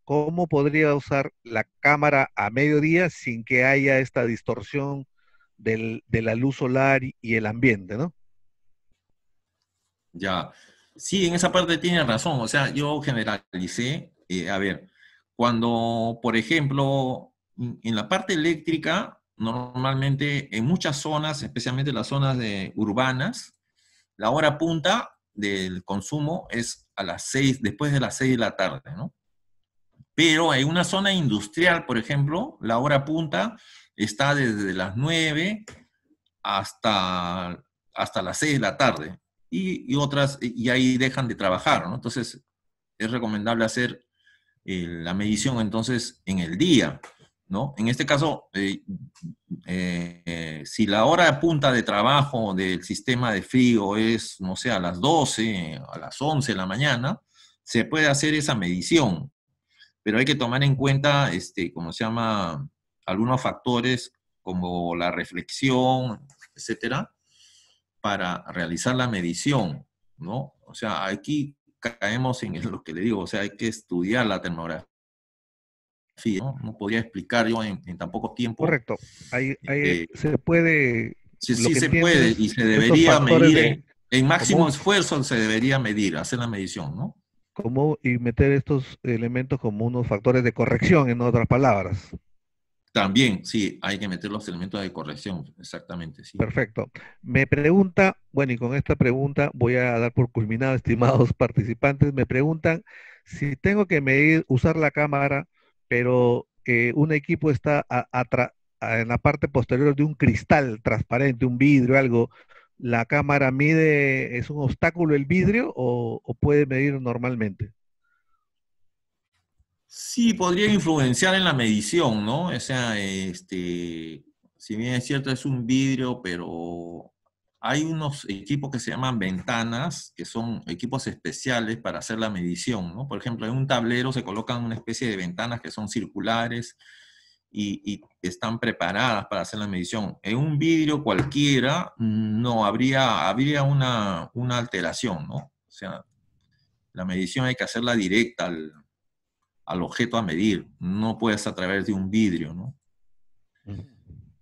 ¿Cómo podría usar la cámara a mediodía sin que haya esta distorsión de la luz solar y el ambiente, ¿no? Ya, sí, en esa parte tiene razón. O sea, yo generalicé, eh, a ver, cuando, por ejemplo, en la parte eléctrica, normalmente en muchas zonas, especialmente las zonas urbanas, la hora punta del consumo es a las seis, después de las seis de la tarde, ¿no? Pero en una zona industrial, por ejemplo, la hora punta está desde las 9 hasta, hasta las 6 de la tarde. Y, otras, y ahí dejan de trabajar, ¿no? Entonces, es recomendable hacer eh, la medición entonces en el día, ¿no? En este caso, eh, eh, si la hora punta de trabajo del sistema de frío es, no sé, a las 12, a las 11 de la mañana, se puede hacer esa medición, pero hay que tomar en cuenta, este, ¿cómo se llama? algunos factores como la reflexión, etcétera, para realizar la medición, ¿no? O sea, aquí caemos en lo que le digo, o sea, hay que estudiar la tecnología. ¿no? no podría explicar yo en, tan poco tiempo. Correcto. Ahí, eh, se puede. Sí, sí se puede y se debería medir. en, máximo esfuerzo se debería medir, hacer la medición, ¿no? Como, y meter estos elementos como unos factores de corrección, en otras palabras. También, sí, hay que meter los elementos de corrección, exactamente, sí. Perfecto. Me pregunta, bueno, y con esta pregunta voy a dar por culminado, estimados participantes, me preguntan si tengo que medir, usar la cámara, pero un equipo está en la parte posterior de un cristal transparente, un vidrio, algo, ¿la cámara mide, es un obstáculo el vidrio o, o puede medir normalmente? Sí, podría influenciar en la medición, ¿no? O sea, este, si bien es cierto, es un vidrio, pero hay unos equipos que se llaman ventanas, que son equipos especiales para hacer la medición, ¿no? Por ejemplo, en un tablero se colocan una especie de ventanas que son circulares y, están preparadas para hacer la medición. En un vidrio cualquiera no habría, habría una, una alteración, ¿no? O sea, la medición hay que hacerla directa al, al objeto a medir. No puedes a través de un vidrio, ¿no?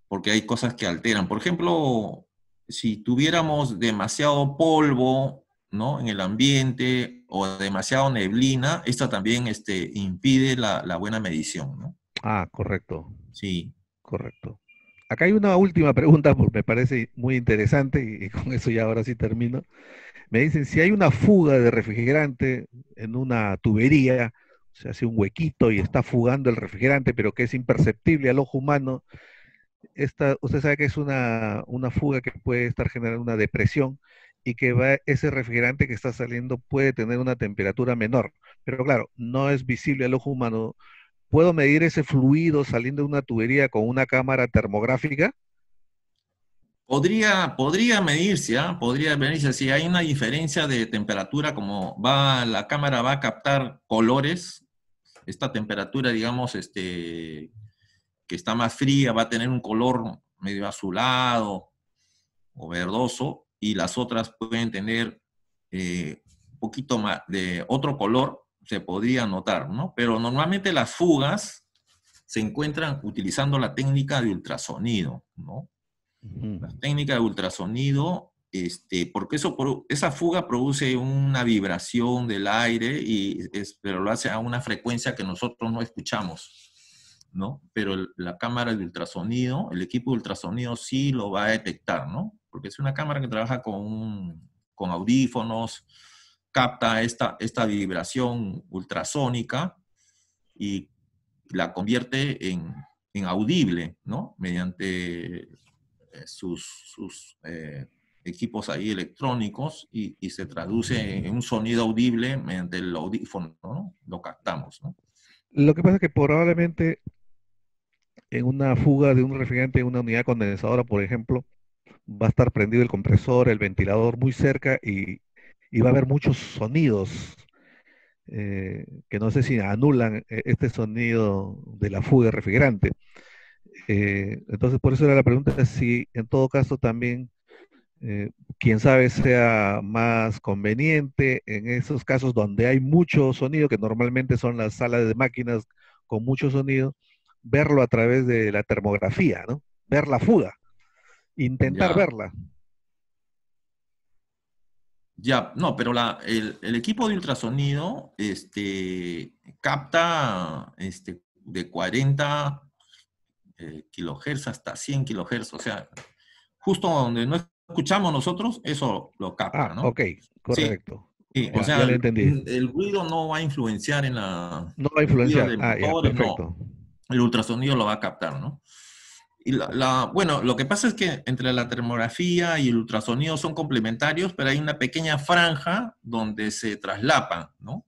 Porque hay cosas que alteran. Por ejemplo, si tuviéramos demasiado polvo, ¿no? En el ambiente o demasiado neblina, esta también este, impide la, la buena medición, ¿no? Ah, correcto. Sí. Correcto. Acá hay una última pregunta, porque me parece muy interesante, y con eso ya ahora sí termino. Me dicen, si hay una fuga de refrigerante en una tubería, se hace un huequito y está fugando el refrigerante, pero que es imperceptible al ojo humano. Esta, usted sabe que es una, fuga que puede estar generando una depresión y que va, ese refrigerante que está saliendo puede tener una temperatura menor. Pero claro, no es visible al ojo humano. ¿Puedo medir ese fluido saliendo de una tubería con una cámara termográfica? Podría, podría medirse, ¿ah? podría medirse. Si hay una diferencia de temperatura, como va la cámara va a captar colores, esta temperatura, digamos, este, que está más fría, va a tener un color medio azulado o verdoso, y las otras pueden tener un eh, poquito más de otro color, se podría notar, ¿no? Pero normalmente las fugas se encuentran utilizando la técnica de ultrasonido, ¿no? La técnica de ultrasonido este, porque eso, esa fuga produce una vibración del aire, y pero lo hace a una frecuencia que nosotros no escuchamos, ¿no? Pero la cámara de ultrasonido, el equipo de ultrasonido sí lo va a detectar, ¿no? Porque es una cámara que trabaja con, con audífonos, capta esta, esta vibración ultrasónica y la convierte en, en audible, ¿no? Mediante eh, sus, sus eh, equipos ahí electrónicos y, se traduce en un sonido audible mediante el audífono, ¿no? Lo captamos, ¿no? Lo que pasa es que probablemente en una fuga de un refrigerante, en una unidad condensadora, por ejemplo, va a estar prendido el compresor, el ventilador muy cerca y, va a haber muchos sonidos eh, que no sé si anulan e-, este sonido de la fuga de refrigerante. Eh, entonces, por eso era la pregunta si en todo caso también eh, quién sabe sea más conveniente en esos casos donde hay mucho sonido, que normalmente son las salas de máquinas con mucho sonido, verlo a través de la termografía, ¿no? Ver la fuga, intentar verla. Ya, no, pero la, el, equipo de ultrasonido este, capta este, de 40 eh, kilohertz hasta 100 kilohertz, o sea, justo donde no escuchamos nosotros, eso lo capta, ah, ¿no? Ok, correcto. Ah, o sea, el, ruido no va a influenciar en la... No va a influenciar, el, ah, el ultrasonido lo va a captar, ¿no? Y la, bueno, lo que pasa es que entre la termografía y el ultrasonido son complementarios, pero hay una pequeña franja donde se traslapan, ¿no?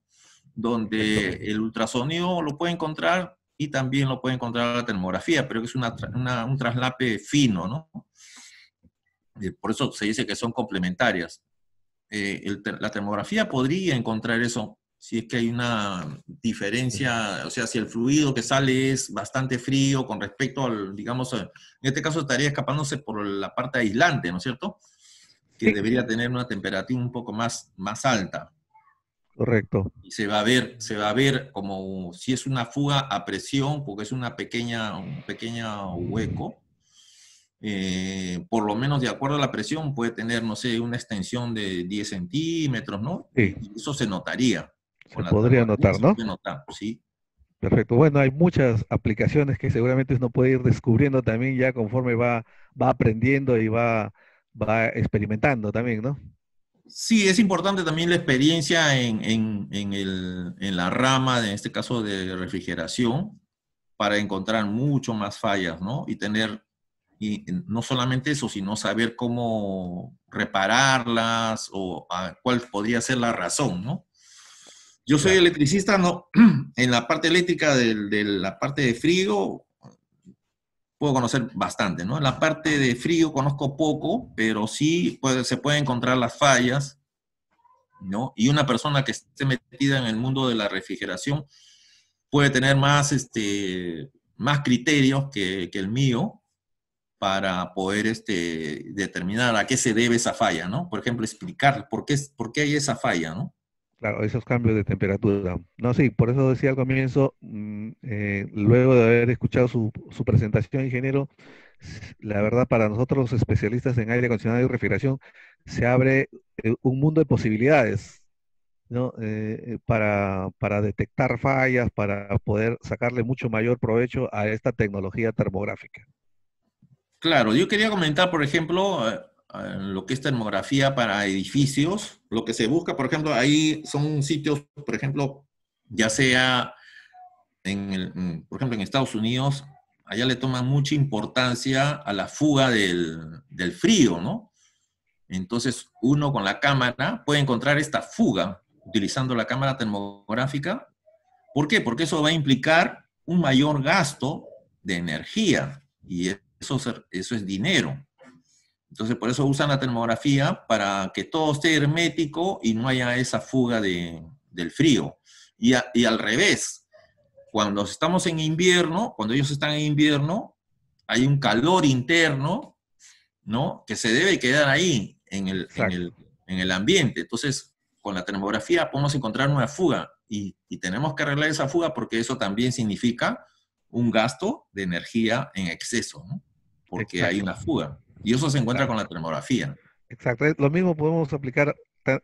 Donde el ultrasonido lo puede encontrar y también lo puede encontrar la termografía, pero es un traslape fino, ¿no? Eh, por eso se dice que son complementarias. Eh, la termografía podría encontrar eso, si es que hay una diferencia, o sea, si el fluido que sale es bastante frío con respecto al, digamos, en este caso estaría escapándose por la parte aislante, ¿no es cierto? Que debería tener una temperatura un poco más, más alta. Correcto. Y se va a ver, se va a ver como si es una fuga a presión, porque es una pequeña, un pequeño hueco eh, por lo menos de acuerdo a la presión, puede tener, no sé, una extensión de 10 centímetros, ¿no? Eso se notaría. Se podría notar, ¿no? sí. Perfecto. Bueno, hay muchas aplicaciones que seguramente uno puede ir descubriendo también ya conforme va, va aprendiendo y va, va experimentando también, ¿no? Sí, es importante también la experiencia en, en la rama, en este caso de refrigeración, para encontrar mucho más fallas, ¿no? Y tener y no solamente eso, sino saber cómo repararlas o cuál podría ser la razón, ¿no? Yo soy electricista, no, en la parte eléctrica de, la parte de frío puedo conocer bastante, ¿no? En la parte de frío conozco poco, pero sí se pueden encontrar las fallas, ¿no? Y una persona que esté metida en el mundo de la refrigeración puede tener más, este, más criterios que, que el mío, para poder este, determinar a qué se debe esa falla, ¿no? Por ejemplo, explicar por qué, por qué hay esa falla, ¿no? Claro, esos cambios de temperatura. No, sí, por eso decía al comienzo, mm, eh, luego de haber escuchado su, su presentación, ingeniero, la verdad para nosotros los especialistas en aire acondicionado y refrigeración, se abre eh, un mundo de posibilidades, ¿no? Eh, para, para detectar fallas, para poder sacarle mucho mayor provecho a esta tecnología termográfica. Claro, yo quería comentar, por ejemplo, eh, eh, lo que es termografía para edificios. Lo que se busca, por ejemplo, ahí son sitios, por ejemplo, ya sea, en mm, por ejemplo, en Estados Unidos, allá le toman mucha importancia a la fuga del, frío, ¿no? Entonces, uno con la cámara puede encontrar esta fuga utilizando la cámara termográfica. ¿Por qué? Porque eso va a implicar un mayor gasto de energía y eso, eso es dinero. Entonces, por eso usan la termografía para que todo esté hermético y no haya esa fuga del frío. Y, al revés, cuando estamos en invierno, cuando ellos están en invierno, hay un calor interno, ¿no? Que se debe quedar ahí, en el, en el, ambiente. Entonces, con la termografía podemos encontrar una fuga y, y tenemos que arreglar esa fuga porque eso también significa un gasto de energía en exceso, ¿no? porque hay una fuga. Y eso se encuentra con la termografía. Exacto. Lo mismo podemos aplicar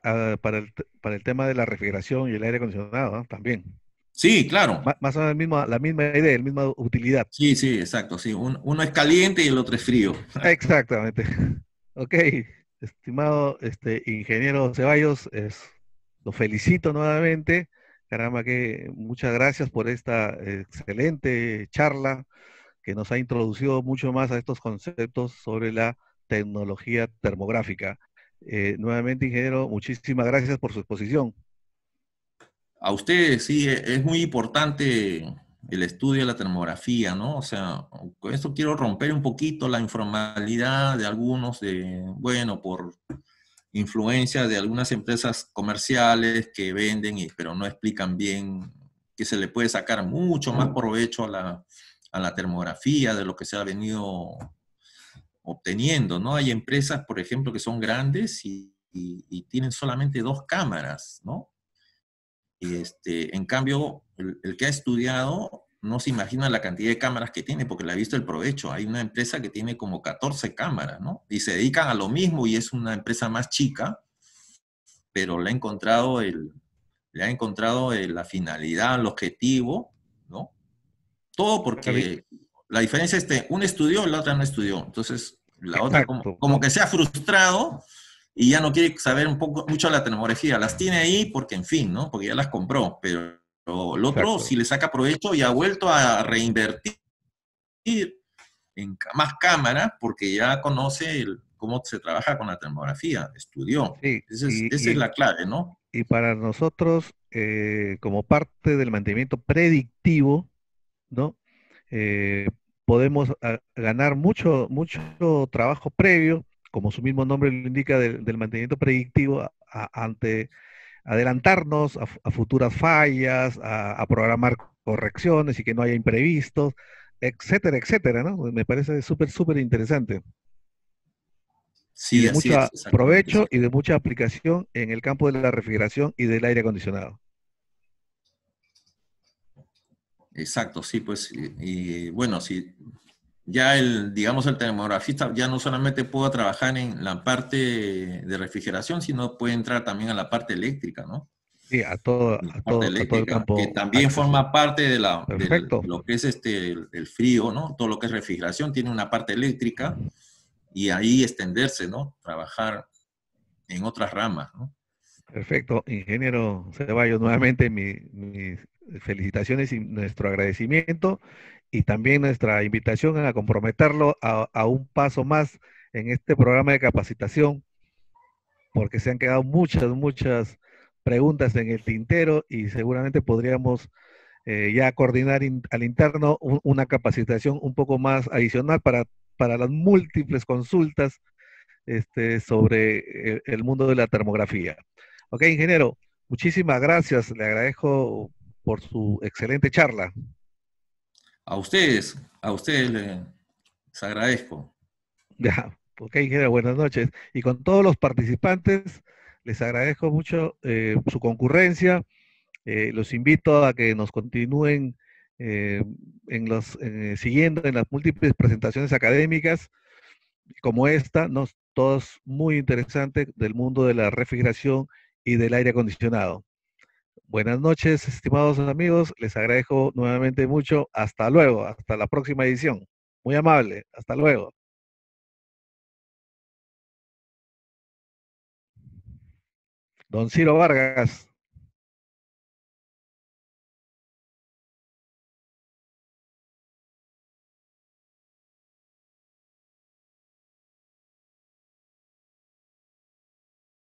para, el, tema de la refrigeración y el aire acondicionado también. Sí, claro. más o menos la misma idea, la misma utilidad. Sí, sí, exacto. Sí. uno es caliente y el otro es frío. Exactamente. Ok, estimado este, ingeniero Ceballos, lo felicito nuevamente. Caramba, que muchas gracias por esta eh, excelente charla que nos ha introducido mucho más a estos conceptos sobre la tecnología termográfica. Eh, nuevamente, ingeniero, muchísimas gracias por su exposición. A usted, sí, e-, es muy importante el estudio de la termografía, ¿no? O sea, con esto quiero romper un poquito la informalidad de algunos, de, bueno, por influencia de algunas empresas comerciales que venden, y, pero no explican bien que se le puede sacar mucho más provecho a la a la termografía, de lo que se ha venido obteniendo, ¿no? Hay empresas, por ejemplo, que son grandes y, tienen solamente dos cámaras, ¿no? Este, en cambio, el, que ha estudiado no se imagina la cantidad de cámaras que tiene porque le ha visto el provecho. Hay una empresa que tiene como 14 cámaras, ¿no? Y se dedican a lo mismo y es una empresa más chica, pero le ha encontrado, el, le ha encontrado eh, la finalidad, el objetivo todo porque la diferencia es que este, una estudió, la otra no estudió. Entonces, la otra como, que se ha frustrado y ya no quiere saber un poco mucho la termografía. Las tiene ahí porque, en fin, ¿no? Porque ya las compró, pero el otro si le saca provecho y ha vuelto a reinvertir en más cámaras porque ya conoce cómo se trabaja con la termografía, estudió. esa, es, la clave, ¿no? Y para nosotros, eh, como parte del mantenimiento predictivo, eh, podemos ah, ganar mucho, mucho trabajo previo, como su mismo nombre lo indica, del, mantenimiento predictivo ante adelantarnos a, futuras fallas, a, programar correcciones y que no haya imprevistos, etcétera, etcétera, ¿no? Me parece súper, súper interesante. Sí, de mucho provecho y de mucha aplicación en el campo de la refrigeración y del aire acondicionado. Exacto, sí, pues, y, bueno, si ya el, digamos, el termografista ya no solamente puede trabajar en la parte de refrigeración, sino puede entrar también a la parte eléctrica, ¿no? Sí, a todo, el campo. Que también forma parte de, la, lo que es este, el, frío, ¿no? Todo lo que es refrigeración tiene una parte eléctrica y ahí extenderse, ¿no? Trabajar en otras ramas, ¿no? Perfecto, ingeniero Ceballos, nuevamente mi, felicitaciones y nuestro agradecimiento y también nuestra invitación a comprometerlo a, un paso más en este programa de capacitación, porque se han quedado muchas, muchas preguntas en el tintero y seguramente podríamos eh, ya coordinar al interno una capacitación un poco más adicional para, para las múltiples consultas este, sobre el, eh, el mundo de la termografía. Ok, ingeniero, muchísimas gracias. Le agradezco por su excelente charla. A ustedes, a ustedes les agradezco. Ya, ok, buenas noches. Y con todos los participantes, les agradezco mucho eh, su concurrencia. Eh, los invito a que nos continúen eh, en los, siguiendo en las múltiples presentaciones académicas como esta, ¿no? todos muy interesantes del mundo de la refrigeración y del aire acondicionado. Buenas noches, estimados amigos. Les agradezco nuevamente mucho. Hasta luego, hasta la próxima edición. Muy amable, hasta luego. Don Ciro Vargas.